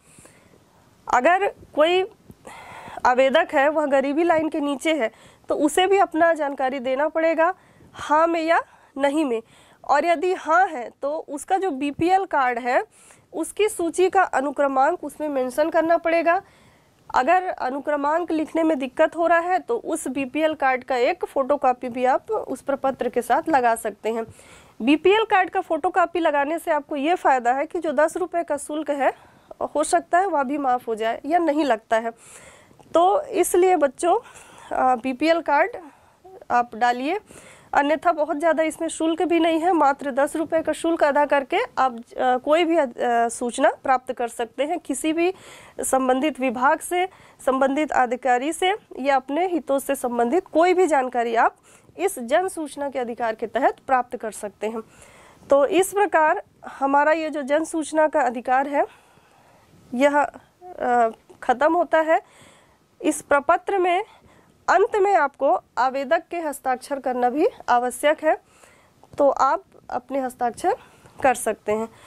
अगर कोई आवेदक है वह गरीबी लाइन के नीचे है तो उसे भी अपना जानकारी देना पड़ेगा हाँ में या नहीं में और यदि हाँ है तो उसका जो बी कार्ड है उसकी सूची का अनुक्रमांक उसमें मेंशन करना पड़ेगा अगर अनुक्रमांक लिखने में दिक्कत हो रहा है तो उस बी कार्ड का एक फ़ोटोकॉपी भी आप उस प्रपत्र के साथ लगा सकते हैं बीपीएल कार्ड का फोटो कापी लगाने से आपको ये फ़ायदा है कि जो दस रुपये का शुल्क है हो सकता है वह भी माफ़ हो जाए या नहीं लगता है तो इसलिए बच्चों बीपीएल कार्ड आप डालिए अन्यथा बहुत ज़्यादा इसमें शुल्क भी नहीं है मात्र दस रुपये का शुल्क अदा करके आप कोई भी सूचना प्राप्त कर सकते हैं किसी भी संबंधित विभाग से संबंधित अधिकारी से या अपने हितों से संबंधित कोई भी जानकारी आप इस जन सूचना के अधिकार के तहत प्राप्त कर सकते हैं तो इस प्रकार हमारा ये जो जन सूचना का अधिकार है यह ख़त्म होता है इस प्रपत्र में अंत में आपको आवेदक के हस्ताक्षर करना भी आवश्यक है तो आप अपने हस्ताक्षर कर सकते हैं